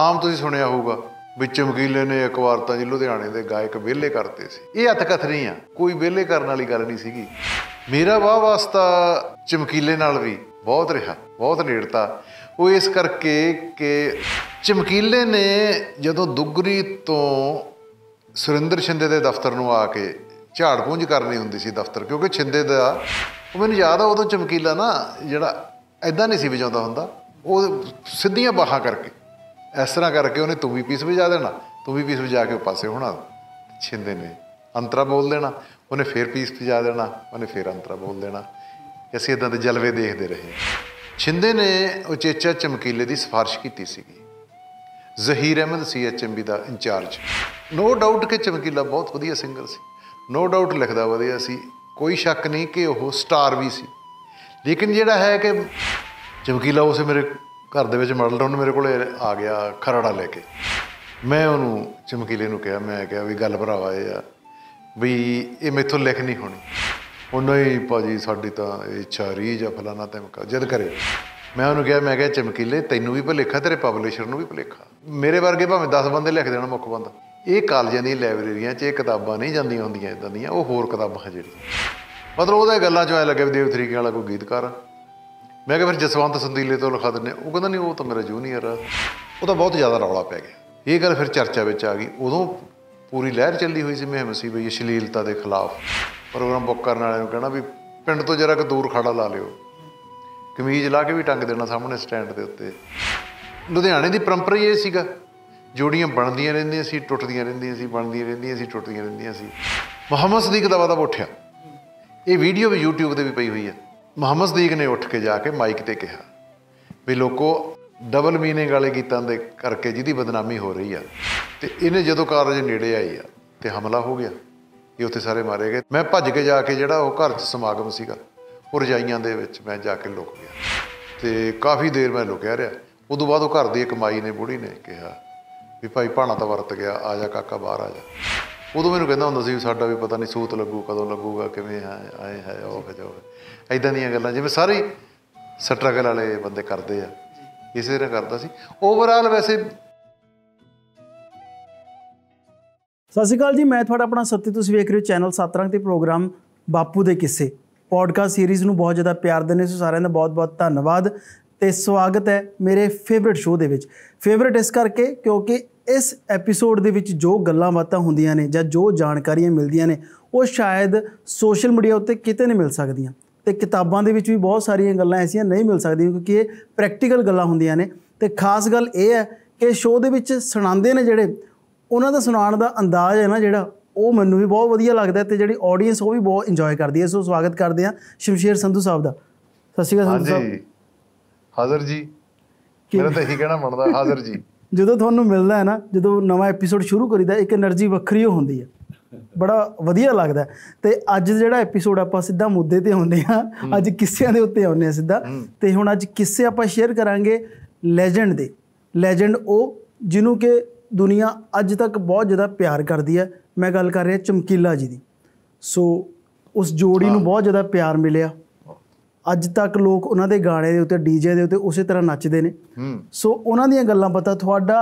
ਆਮ ਤੁਸੀਂ ਸੁਣਿਆ ਹੋਊਗਾ ਵੀ ਚਮਕੀਲੇ ਨੇ ਇੱਕ ਵਾਰ ਤਾਂ ਜੀ ਲੁਧਿਆਣੇ ਦੇ ਗਾਇਕ ਵਿਹਲੇ ਕਰਤੇ ਸੀ ਇਹ ਹੱਥ ਕਥਰੀ ਆ ਕੋਈ ਵਿਹਲੇ ਕਰਨ ਵਾਲੀ ਗੱਲ ਨਹੀਂ ਸੀਗੀ ਮੇਰਾ ਵਾਹ ਵਾਸਤਾ ਚਮਕੀਲੇ ਨਾਲ ਵੀ ਬਹੁਤ ਰਿਹਾ ਬਹੁਤ ਨੇੜਤਾ ਉਹ ਇਸ ਕਰਕੇ ਕਿ ਚਮਕੀਲੇ ਨੇ ਜਦੋਂ ਦੁਗਰੀ ਤੋਂ ਸੁਰਿੰਦਰ ਛਿੰਦੇ ਦੇ ਦਫ਼ਤਰ ਨੂੰ ਆ ਕੇ ਝਾੜ ਪੂੰਝ ਕਰਨੀ ਹੁੰਦੀ ਸੀ ਦਫ਼ਤਰ ਕਿਉਂਕਿ ਛਿੰਦੇ ਦਾ ਉਹ ਮੈਨੂੰ ਯਾਦ ਆ ਉਦੋਂ ਚਮਕੀਲਾ ਨਾ ਜਿਹੜਾ ਐਦਾਂ ਨਹੀਂ ਸੀ ਵਜਾਉਂਦਾ ਹੁੰਦਾ ਉਹ ਸਿੱਧੀਆਂ ਬਾਹਾਂ ਕਰਕੇ ਇਸ ਤਰ੍ਹਾਂ ਕਰਕੇ ਉਹਨੇ ਤੂੰ ਵੀ ਪੀਸ ਵਜਾ ਦੇਣਾ ਤੂੰ ਵੀ ਪੀਸ ਵਜਾ ਕੇ ਪਾਸੇ ਹੋਣਾ ਛਿੰਦੇ ਨੇ ਅੰਤਰਾ ਬੋਲ ਦੇਣਾ ਉਹਨੇ ਫੇਰ ਪੀਸ ਵਜਾ ਦੇਣਾ ਉਹਨੇ ਫੇਰ ਅੰਤਰਾ ਬੋਲ ਦੇਣਾ ਅਸੀਂ ਇਦਾਂ ਦੇ ਜਲਵੇ ਦੇਖਦੇ ਰਹੇ ਛਿੰਦੇ ਨੇ ਉਚੇਚਾ ਚਮਕੀਲੇ ਦੀ ਸਿਫਾਰਿਸ਼ ਕੀਤੀ ਸੀਗੀ ਜ਼ਹੀਰ ਅਹਿਮਦ ਸੀਐਚਐਮਬੀ ਦਾ ਇੰਚਾਰਜ ਨੋ ਡਾਊਟ ਕਿ ਚਮਕੀਲਾ ਬਹੁਤ ਵਧੀਆ ਸਿੰਗਰ ਸੀ ਨੋ ਡਾਊਟ ਲਿਖਦਾ ਵਧੀਆ ਸੀ ਕੋਈ ਸ਼ੱਕ ਨਹੀਂ ਕਿ ਉਹ ਸਟਾਰ ਵੀ ਸੀ ਲੇਕਿਨ ਜਿਹੜਾ ਹੈ ਕਿ ਚਮਕੀਲਾ ਉਸੇ ਮੇਰੇ ਘਰ ਦੇ ਵਿੱਚ ਮਾਡਲ ਟਾਊਨ ਮੇਰੇ ਕੋਲੇ ਆ ਗਿਆ ਖਰੜਾ ਲੈ ਕੇ ਮੈਂ ਉਹਨੂੰ ਚਮਕੀਲੇ ਨੂੰ ਕਿਹਾ ਮੈਂ ਕਿਹਾ ਵੀ ਗੱਲ ਭਰਾਵਾ ਇਹ ਆ ਵੀ ਇਹ ਮੈਥੋਂ ਲਿਖ ਨਹੀਂ ਹੋਣੀ ਉਹਨਾਂ ਹੀ ਭਾਜੀ ਸਾਡੀ ਤਾਂ ਇੱਛਾ ਰੀਜ ਜਾਂ ਫਲਾਣਾ ਤਮਕਾ ਜਦ ਕਰੇ ਮੈਂ ਉਹਨੂੰ ਕਿਹਾ ਮੈਂ ਕਿਹਾ ਚਮਕੀਲੇ ਤੈਨੂੰ ਵੀ ਭਲੇਖਾ ਤੇਰੇ ਪਬਲਿਸ਼ਰ ਨੂੰ ਵੀ ਭਲੇਖਾ ਮੇਰੇ ਵਰਗੇ ਭਾਵੇਂ 10 ਬੰਦੇ ਲਿਖ ਦੇਣ ਮੁੱਖ ਬੰਦਾ ਇਹ ਕਾਲਜਾਂ ਦੀ ਲਾਇਬ੍ਰੇਰੀਆਂ 'ਚ ਇਹ ਕਿਤਾਬਾਂ ਨਹੀਂ ਜਾਂਦੀਆਂ ਹੁੰਦੀਆਂ ਇਦਾਂ ਦੀਆਂ ਉਹ ਹੋਰ ਕਿਤਾਬਾਂ ਜਿਹੜੀਆਂ ਮਤਲਬ ਉਹਦੇ ਗੱਲਾਂ 'ਚ ਐ ਲੱਗੇ ਵੀ ਦੇਵ ਤਰੀਕੇ ਵਾਲਾ ਕੋਈ ਗੀਤਕਾਰ ਆ ਮੈਂ ਕਿਹਾ ਫਿਰ ਜਸਵੰਤ ਸੰਦੀਲੇ ਤੋਂ ਲਿਖਾ ਦਿੰਨੇ ਉਹ ਕਹਿੰਦਾ ਨਹੀਂ ਉਹ ਤਾਂ ਮੇਰਾ ਜੂਨੀਅਰ ਆ ਉਹ ਤਾਂ ਬਹੁਤ ਜ਼ਿਆਦਾ ਰੌਲਾ ਪੈ ਗਿਆ ਇਹ ਗੱਲ ਫਿਰ ਚਰਚਾ ਵਿੱਚ ਆ ਗਈ ਉਦੋਂ ਪੂਰੀ ਲਹਿਰ ਚੱਲੀ ਹੋਈ ਸੀ ਮਹਿਮ ਸੀ ਬਈ ਅਸ਼ਲੀਲਤਾ ਦੇ ਖਿਲਾਫ ਪ੍ਰੋਗਰਾਮ ਬੁੱਕ ਕਰਨ ਵਾਲਿਆਂ ਨੂੰ ਕਹਿਣਾ ਵੀ ਪਿੰਡ ਤੋਂ ਜਰਾ ਕਿ ਦੂਰ ਖੜਾ ਲਾ ਲਿਓ ਕਮੀਜ਼ ਲਾ ਕੇ ਵੀ ਟੰਗ ਦੇਣਾ ਸਾਹਮਣੇ ਸਟੈਂਡ ਦੇ ਉੱਤੇ ਲੁਧਿਆਣੇ ਦੀ ਪਰੰਪਰਾ ਹੀ ਇਹ ਸੀਗਾ ਜੋੜੀਆਂ ਬਣਦੀਆਂ ਰਹਿੰਦੀਆਂ ਸੀ ਟੁੱਟਦੀਆਂ ਰਹਿੰਦੀਆਂ ਸੀ ਬਣਦੀਆਂ ਰਹਿੰਦੀਆਂ ਸੀ ਟੁੱਟਦੀਆਂ ਰਹਿੰਦੀਆਂ ਸੀ ਮੁਹੰਮਦ ਸਦੀਕ ਦਾ ਵਾਦਾ ਉੱਠਿਆ ਇਹ ਵੀਡੀਓ ਵੀ YouTube ਤੇ ਵੀ ਪਈ ਹੋਈ ਹੈ ਮੁਹੰਮਦ ਸਦੀਕ ਨੇ ਉੱਠ ਕੇ ਜਾ ਕੇ ਮਾਈਕ ਤੇ ਕਿਹਾ ਵੀ ਲੋਕੋ ਡਬਲ ਮੀਨਿੰਗ ਵਾਲੇ ਗੀਤਾਂ ਦੇ ਕਰਕੇ ਜਿਹਦੀ ਬਦਨਾਮੀ ਹੋ ਰਹੀ ਆ ਤੇ ਇਹਨੇ ਜਦੋਂ ਕਾਰਜ ਨੇੜੇ ਆਈ ਆ ਤੇ ਹਮਲਾ ਹੋ ਗਿਆ ਇਹ ਉੱਥੇ ਸਾਰੇ ਮਾਰੇ ਗਏ ਮੈਂ ਭੱਜ ਕੇ ਜਾ ਕੇ ਜਿਹੜਾ ਉਹ ਘਰ 'ਚ ਸਮਾਗਮ ਸੀਗਾ ਉਹ ਰਜਾਈਆਂ ਦੇ ਵਿੱਚ ਮੈਂ ਜਾ ਕੇ ਲੁਕ ਗਿਆ ਤੇ ਕਾਫੀ ਦੇਰ ਮੈਂ ਲੁਕਿਆ ਰਿਹਾ ਉਦੋਂ ਬਾਅਦ ਉਹ ਘਰ ਦੀ ਇੱਕ ਮਾਈ ਨੇ ਬੁੜੀ ਨੇ ਕਿਹਾ ਵੀ ਭਾਈ ਭਾਣਾ ਤਾਂ ਵਰਤ ਗਿਆ ਆ ਜਾ ਕਾਕਾ ਬਾਹਰ ਆ ਜਾ ਉਦੋਂ ਮੈਨੂੰ ਕਹਿੰਦਾ ਹੁੰਦਾ ਸੀ ਸਾਡਾ ਵੀ ਪਤਾ ਨਹੀਂ ਸੂਤ ਲੱਗੂ ਕਦੋਂ ਲੱਗੂਗਾ ਕਿਵੇਂ ਆਏ ਆਏ ਹੈ ਉਹ ਖਜੋ ਜੋ ਐਦਾਂ ਦੀਆਂ ਗੱਲਾਂ ਜਿਵੇਂ ਸਾਰੇ ਸਟਰਗਲ ਵਾਲੇ ਬੰਦੇ ਕਰਦੇ ਆ ਇਸੇ ਤਰ੍ਹਾਂ ਕਰਦਾ ਸੀ ਓਵਰਆਲ ਵੈਸੇ ਸਤਿ ਸ਼੍ਰੀ ਅਕਾਲ ਜੀ ਮੈਂ ਤੁਹਾਡਾ ਆਪਣਾ ਸੱਤੀ ਤੁਸੀਂ ਵੇਖ ਰਹੇ ਹੋ ਚੈਨਲ ਸਤਰੰਗ ਤੇ ਪ੍ਰੋਗਰਾਮ ਬਾਪੂ ਦੇ ਕਿੱਸੇ ਪੋਡਕਾਸਟ ਸੀਰੀਜ਼ ਨੂੰ ਬਹੁਤ ਜ਼ਿਆਦਾ ਪਿਆਰ ਦਿੰਦੇ ਸੋ ਸਾਰਿਆਂ ਦਾ ਬਹੁਤ-ਬਹੁਤ ਧੰਨਵਾਦ ਤੇ ਸਵਾਗਤ ਹੈ ਮੇਰੇ ਫੇਵਰਿਟ ਸ਼ੋਅ ਦੇ ਵਿੱਚ ਫੇਵਰਿਟ ਇਸ ਕਰਕੇ ਕਿਉਂਕਿ ਇਸ ਐਪੀਸੋਡ ਦੇ ਵਿੱਚ ਜੋ ਗੱਲਾਂ ਬਾਤਾਂ ਹੁੰਦੀਆਂ ਨੇ ਜਾਂ ਜੋ ਜਾਣਕਾਰੀਆਂ ਮਿਲਦੀਆਂ ਨੇ ਉਹ ਸ਼ਾਇਦ ਸੋਸ਼ਲ ਮੀਡੀਆ ਉੱਤੇ ਕਿਤੇ ਨਹੀਂ ਮਿਲ ਸਕਦੀਆਂ ਤੇ ਕਿਤਾਬਾਂ ਦੇ ਵਿੱਚ ਵੀ ਬਹੁਤ ਸਾਰੀਆਂ ਗੱਲਾਂ ਐਸੀਆਂ ਨਹੀਂ ਮਿਲ ਸਕਦੀਆਂ ਕਿਉਂਕਿ ਇਹ ਪ੍ਰੈਕਟੀਕਲ ਗੱਲਾਂ ਹੁੰਦੀਆਂ ਨੇ ਤੇ ਖਾਸ ਗੱਲ ਇਹ ਹੈ ਕਿ ਸ਼ੋਅ ਦੇ ਵਿੱਚ ਸੁਣਾਉਂਦੇ ਨੇ ਜਿਹੜੇ ਉਹਨਾਂ ਦਾ ਸੁਣਾਉਣ ਦਾ ਅੰਦਾਜ਼ ਹੈ ਨਾ ਜਿਹੜਾ ਉਹ ਮੈਨੂੰ ਵੀ ਬਹੁਤ ਵਧੀਆ ਲੱਗਦਾ ਤੇ ਜਿਹੜੀ ਆਡੀਅנס ਉਹ ਵੀ ਬਹੁਤ ਇੰਜੋਏ ਕਰਦੀ ਹੈ ਸੋ ਸਵਾਗਤ ਕਰਦੇ ਆ ਸ਼ਮਸ਼ੀਰ ਸੰਧੂ ਸਾਹਿਬ ਦਾ ਸਤਿ ਸ਼੍ਰੀ ਅਕਾਲ ਸੰਧੂ ਸਾਹਿਬ ਹਾਜ਼ਰ ਜੀ ਮੇਰਾ ਤਾਂ ਇਹੀ ਕਹਿਣਾ ਬਣਦਾ ਹਾਜ਼ਰ ਜੀ ਜਦੋਂ ਤੁਹਾਨੂੰ ਮਿਲਦਾ ਹੈ ਨਾ ਜਦੋਂ ਨਵਾਂ ਐਪੀਸੋਡ ਸ਼ੁਰੂ ਕਰੀਦਾ ਇੱਕ એનર્ਜੀ ਵੱਖਰੀ ਹੁੰਦੀ ਹੈ ਬੜਾ ਵਧੀਆ ਲੱਗਦਾ ਤੇ ਅੱਜ ਜਿਹੜਾ ਐਪੀਸੋਡ ਆਪਾਂ ਸਿੱਧਾ ਮੁੱਦੇ ਤੇ ਆਉਂਦੇ ਆ ਅੱਜ ਕਿੱਸਿਆਂ ਦੇ ਉੱਤੇ ਆਉਂਦੇ ਆ ਸਿੱਧਾ ਤੇ ਹੁਣ ਅੱਜ ਕਿੱਸੇ ਆਪਾਂ ਸ਼ੇਅਰ ਕਰਾਂਗੇ ਲੈਜੈਂਡ ਦੇ ਲੈਜੈਂਡ ਉਹ ਜਿਹਨੂੰ ਕਿ ਦੁਨੀਆ ਅੱਜ ਤੱਕ ਬਹੁਤ ਜ਼ਿਆਦਾ ਪਿਆਰ ਕਰਦੀ ਹੈ ਮੈਂ ਗੱਲ ਕਰ ਰਿਹਾ ਚਮਕੀਲਾ ਜੀ ਦੀ ਸੋ ਉਸ ਜੋੜੀ ਨੂੰ ਬਹੁਤ ਜ਼ਿਆਦਾ ਪਿਆਰ ਮਿਲਿਆ ਅੱਜ ਤੱਕ ਲੋਕ ਉਹਨਾਂ ਦੇ ਗਾਣੇ ਦੇ ਉੱਤੇ ਡੀਜੇ ਦੇ ਉੱਤੇ ਉਸੇ ਤਰ੍ਹਾਂ ਨੱਚਦੇ ਨੇ ਸੋ ਉਹਨਾਂ ਦੀਆਂ ਗੱਲਾਂ ਪਤਾ ਤੁਹਾਡਾ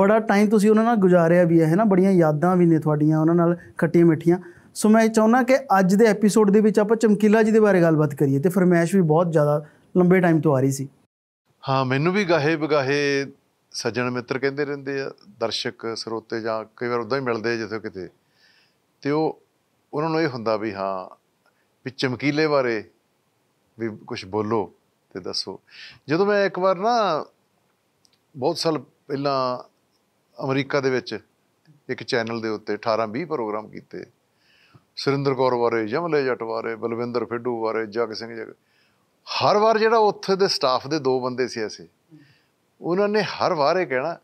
ਬੜਾ ਟਾਈਮ ਤੁਸੀਂ ਉਹਨਾਂ ਨਾਲ ਗੁਜ਼ਾਰਿਆ ਵੀ ਹੈ ਨਾ ਬੜੀਆਂ ਯਾਦਾਂ ਵੀ ਨੇ ਤੁਹਾਡੀਆਂ ਉਹਨਾਂ ਨਾਲ ਖੱਟੀਆਂ ਮਿੱਠੀਆਂ ਸੋ ਮੈਂ ਚਾਹੁੰਦਾ ਕਿ ਅੱਜ ਦੇ ਐਪੀਸੋਡ ਦੇ ਵਿੱਚ ਆਪਾਂ ਚਮਕੀਲਾ ਜੀ ਦੇ ਬਾਰੇ ਗੱਲਬਾਤ ਕਰੀਏ ਤੇ ਫਰਮੈਸ਼ ਵੀ ਬਹੁਤ ਜ਼ਿਆਦਾ ਲੰਬੇ ਟਾਈਮ ਤੋਂ ਆ ਰਹੀ ਸੀ ਹਾਂ ਮੈਨੂੰ ਵੀ ਗਾਹੇ ਬਗਾਹੇ ਸੱਜਣ ਮਿੱਤਰ ਕਹਿੰਦੇ ਰਹਿੰਦੇ ਆ ਦਰਸ਼ਕ ਸਰੋਤੇ ਜਾਂ ਕਈ ਵਾਰ ਉਦਾਂ ਹੀ ਮਿਲਦੇ ਜਿੱਥੇ ਕਿਤੇ ਤੇ ਉਹ ਉਹਨਾਂ ਨੂੰ ਇਹ ਹੁੰਦਾ ਵੀ ਹਾਂ ਵੀ ਚਮਕੀਲੇ ਬਾਰੇ ਵੀ ਕੁਝ ਬੋਲੋ ਤੇ ਦੱਸੋ ਜਦੋਂ ਮੈਂ ਇੱਕ ਵਾਰ ਨਾ ਬਹੁਤ ਸਾਲ ਪਹਿਲਾਂ ਅਮਰੀਕਾ ਦੇ ਵਿੱਚ ਇੱਕ ਚੈਨਲ ਦੇ ਉੱਤੇ 18 20 ਪ੍ਰੋਗਰਾਮ ਕੀਤੇ ਸੁਰਿੰਦਰ ਕੌਰ ਬਾਰੇ ਜਮਲੇ ਜੱਟ ਬਾਰੇ ਬਲਵਿੰਦਰ ਫਿੱਡੂ ਬਾਰੇ ਜਗ ਸਿੰਘ ਜਗ ਹਰ ਵਾਰ ਜਿਹੜਾ ਉੱਥੇ ਦੇ ਸਟਾਫ ਦੇ ਦੋ ਬੰਦੇ ਸੀ ਐਸੇ ਉਹਨਾਂ ਨੇ ਹਰ ਵਾਰ ਇਹ ਕਹਿਣਾ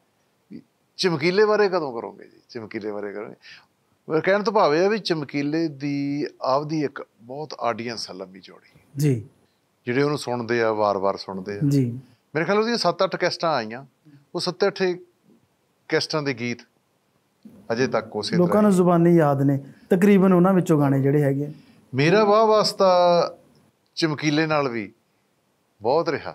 ਚਮਕੀਲੇ ਬਾਰੇ ਕਦੋਂ ਕਰੋਗੇ ਜੀ ਚਮਕੀਲੇ ਬਾਰੇ ਕਰੋਗੇ ਮੈਂ ਕਹਿਣ ਤੋਂ ਭਾਵੇਂ ਆ ਵੀ ਚਮਕੀਲੇ ਦੀ ਆਪਦੀ ਇੱਕ ਬਹੁਤ ਆਡੀਅנס ਹੈ ਲੰਮੀ ਜੋੜੀ ਜੀ ਜਿਹੜੇ ਉਹਨੂੰ ਸੁਣਦੇ ਆ ਵਾਰ-ਵਾਰ ਸੁਣਦੇ ਆ ਜੀ ਮੇਰੇ ਖਿਆਲ ਉਹਦੀਆਂ 7-8 ਕੈਸਟਾਂ ਆਈਆਂ ਉਹ 7-8 ਕੈਸਟਾਂ ਦੇ ਗੀਤ ਅਜੇ ਤੱਕ ਉਸੇ ਤਰ੍ਹਾਂ ਲੋਕਾਂ ਨੂੰ ਜ਼ੁਬਾਨੀ ਯਾਦ ਨੇ ਤਕਰੀਬਨ ਉਹਨਾਂ ਵਿੱਚੋਂ ਗਾਣੇ ਜਿਹੜੇ ਹੈਗੇ ਮੇਰਾ ਵਾਹ ਵਾਸਤਾ ਚਮਕੀਲੇ ਨਾਲ ਵੀ ਬਹੁਤ ਰਿਹਾ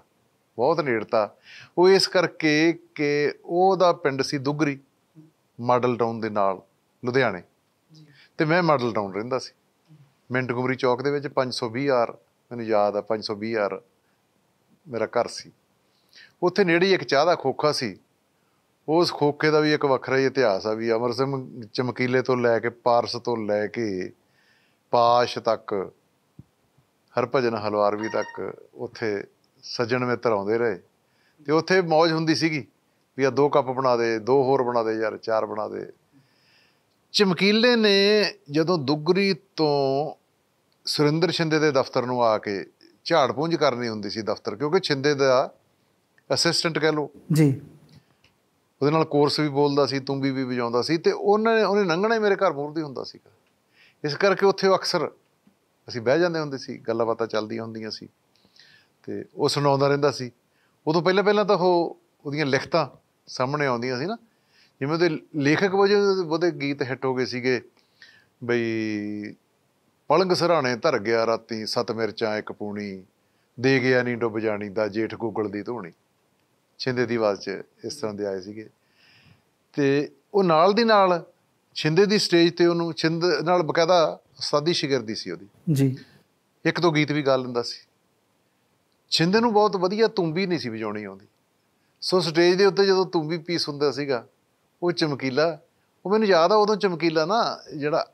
ਬਹੁਤ ਨੇੜਤਾ ਉਹ ਇਸ ਕਰਕੇ ਕਿ ਉਹਦਾ ਪਿੰਡ ਸੀ ਦੁਗਰੀ ਮਾਡਲ ਟਾਊਨ ਦੇ ਨਾਲ ਲੁਧਿਆਣੇ ਤੇ ਮੈਂ ਮਾਡਲ ਟਾਊਨ ਰਹਿੰਦਾ ਸੀ ਮਿੰਟ ਗੁਮਰੀ ਚੌਕ ਦੇ ਵਿੱਚ 520 ਆਰ ਮੈਨੂੰ ਯਾਦ ਆ 520 ਆਰ ਮੇਰਾ ਘਰ ਸੀ ਉੱਥੇ ਨੇੜੇ ਇੱਕ ਚਾਹ ਦਾ ਖੋਖਾ ਸੀ ਉਸ ਖੋਖੇ ਦਾ ਵੀ ਇੱਕ ਵੱਖਰਾ ਹੀ ਇਤਿਹਾਸ ਆ ਵੀ ਅਮਰ ਸਿੰਘ ਚਮਕੀਲੇ ਤੋਂ ਲੈ ਕੇ ਪਾਰਸ ਤੋਂ ਲੈ ਕੇ ਪਾਸ਼ ਤੱਕ ਹਲਵਾਰ ਹਲਵਾਰਵੀ ਤੱਕ ਉੱਥੇ ਸੱਜਣ ਮਿੱਤਰ ਆਉਂਦੇ ਰਹੇ ਤੇ ਉੱਥੇ ਮौज ਹੁੰਦੀ ਸੀਗੀ ਵੀ ਆ ਦੋ ਕੱਪ ਬਣਾ ਦੇ ਦੋ ਹੋਰ ਬਣਾ ਦੇ ਯਾਰ ਚਾਰ ਬਣਾ ਦੇ ਚਮਕੀਲੇ ਨੇ ਜਦੋਂ ਦੁੱਗਰੀ ਤੋਂ ਸੁਰਿੰਦਰ ਛਿੰਦੇ ਦੇ ਦਫ਼ਤਰ ਨੂੰ ਆ ਕੇ ਝਾੜ ਪੁੰਝ ਕਰਨੀ ਹੁੰਦੀ ਸੀ ਦਫ਼ਤਰ ਕਿਉਂਕਿ ਛਿੰਦੇ ਦਾ ਅਸਿਸਟੈਂਟ ਕਹਿ ਲੋ ਜੀ ਉਹਦੇ ਨਾਲ ਕੋਰਸ ਵੀ ਬੋਲਦਾ ਸੀ ਤੂੰ ਵੀ ਵੀ ਵਜਾਉਂਦਾ ਸੀ ਤੇ ਉਹਨਾਂ ਨੇ ਉਹਨੇ ਹੀ ਮੇਰੇ ਘਰ ਮੂਰਦੀ ਹੁੰਦਾ ਸੀ ਇਸ ਕਰਕੇ ਉੱਥੇ ਅਕਸਰ ਅਸੀਂ ਬਹਿ ਜਾਂਦੇ ਹੁੰਦੇ ਸੀ ਗੱਲਾਂ ਬਾਤਾਂ ਚੱਲਦੀਆਂ ਹੁੰਦੀਆਂ ਸੀ ਤੇ ਉਹ ਸੁਣਾਉਂਦਾ ਰਹਿੰਦਾ ਸੀ ਉਦੋਂ ਪਹਿਲਾਂ ਪਹਿਲਾਂ ਤਾਂ ਉਹ ਉਹਦੀਆਂ ਲਿਖਤਾਂ ਸਾਹਮਣੇ ਆਉਂਦੀਆਂ ਸੀ ਨਾ ਜਿਵੇਂ ਉਹਦੇ ਲੇਖਕ ਵਜੋਂ ਉਹਦੇ ਗੀਤ ਹਿੱਟ ਹੋ ਗਏ ਸੀਗੇ ਬਈ ਪਲੰਗ ਸਰਾਣੇ ਧਰ ਗਿਆ ਰਾਤੀ ਸਤ ਮਿਰਚਾਂ ਇੱਕ ਪੂਣੀ ਦੇ ਗਿਆ ਨਹੀਂ ਡੁੱਬ ਜਾਣੀ ਦਾ ਜੇਠ ਗੂਗਲ ਦੀ ਧੋਣੀ ਛਿੰਦੇ ਦੀ ਆਵਾਜ਼ 'ਚ ਇਸ ਤਰ੍ਹਾਂ ਦੇ ਆਏ ਸੀਗੇ ਤੇ ਉਹ ਨਾਲ ਦੀ ਨਾਲ ਛਿੰਦੇ ਦੀ ਸਟੇਜ ਤੇ ਉਹਨੂੰ ਛਿੰਦ ਨਾਲ ਬਕਾਇਦਾ ਸਾਦੀ ਦੀ ਸੀ ਉਹਦੀ ਜੀ ਇੱਕ ਦੋ ਗੀਤ ਵੀ ਗਾ ਲੈਂਦਾ ਸੀ ਛਿੰਦੇ ਨੂੰ ਬਹੁਤ ਵਧੀਆ ਤੁੰਬੀ ਨਹੀਂ ਸੀ ਵਜਾਉਣੀ ਆਉਂਦੀ ਸੋ ਸਟੇਜ ਦੇ ਉੱਤੇ ਜਦੋਂ ਤੁੰਬੀ ਪੀਸ ਹੁੰਦਾ ਸੀਗਾ ਉਹ ਚਮਕੀਲਾ ਉਹ ਮੈਨੂੰ ਯਾਦ ਆ ਉਦੋਂ ਚਮਕੀਲਾ ਨਾ ਜਿਹੜਾ